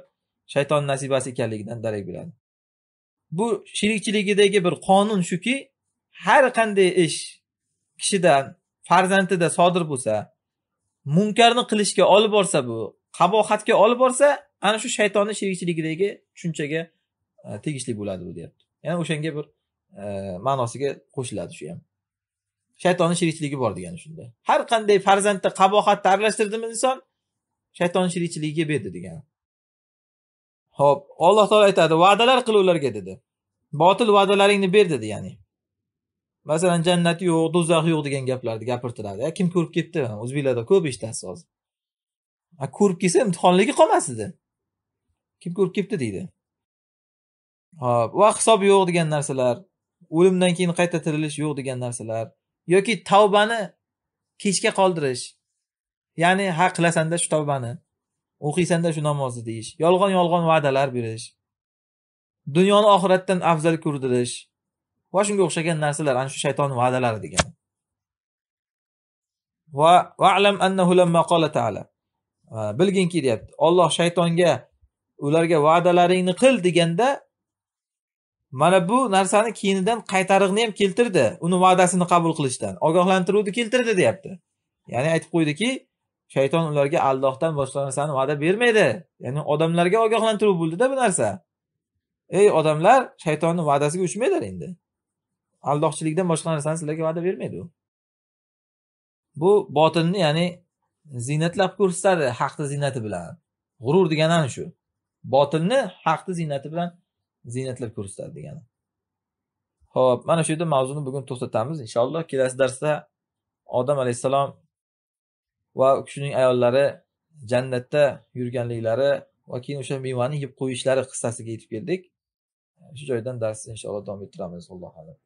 shayton nasibasi ekanligidan darak beradi bu sherikchiligidagi bir qonun shuki har qanday ish kishidan farzandida sodir bo'lsa munkarni qilishga olib borsa bu qabohatga olib borsa ana shu shaytonni sherikchiligidagi tushunchaga e, tegishli bo'ladi bu deyapti ya'ni o'shanga bir e, ma'nosiga qo'shiladi shu ham shaytonni sherikchiligi bor degani shunda har qanday farzandda qabohatni aralashtirdimi inson shaytonni sherikchiligiga berdi degan ho'p alloh taolo aytadi va'dalar qil ularga dedi botil va'dalaringni ber dedi ya'ni masalan jannat yo'q do'zax yo'q degan gaplarni gapirtiradi kim ko'rib ketdi o'zbeklarda ko'p eshitasiz hozir ko'rib kelsa imtihonligi qolmasdi edi kim ko'rib kelibdi deydi hop va hisob yo'q degan narsalar o'limdan keyin qayta tirilish yo'q degan narsalar yoki tavbani kechga qoldirish ya'ni ha qilasanda shu tavbani o'qiysanda shu namozni deyish yolg'on yolg'on va'dalar berish dunyoni oxiratdan afzal ko'rdirish va shunga o'xshagan narsalar ana shu shayton va'dalari degani va valam annahu lamma qala taala bilginki deyapti olloh shaytonga ularga va'dalaringni qil deganda mana bu narsani keyinidan qaytarig'ini ham keltirdi uni va'dasini qabul qilishdan ogohlantiruvni keltirdi deyapti ya'ni aytib qo'ydiki shayton ularga allohdan boshqa narsani va'da bermaydi ya'ni odamlarga ogohlantiruv bo'ldida bu narsa ey odamlar shaytonni va'dasiga uchmanglar endi aldoqchilikdan boshqa narsani sizlarga va'da bermaydi u bu botinni ya'ni ziynatlab ko'rsatadi haqni ziynati bilan g'urur degani ana shu botilni haqni ziynati bilan ziynatlab ko'rsatadi degani ho'p mana shu yerda mavzuni bugun to'xtatamiz inshaalloh kelasi darsda odam alayhissalom va u kishining ayollari jannatda yurganliklari va keyin o'sha mevani yeb qo'yishlari qissasiga yetib keldik shu joydan dars inshaalloh davom ettiramiz allohu alam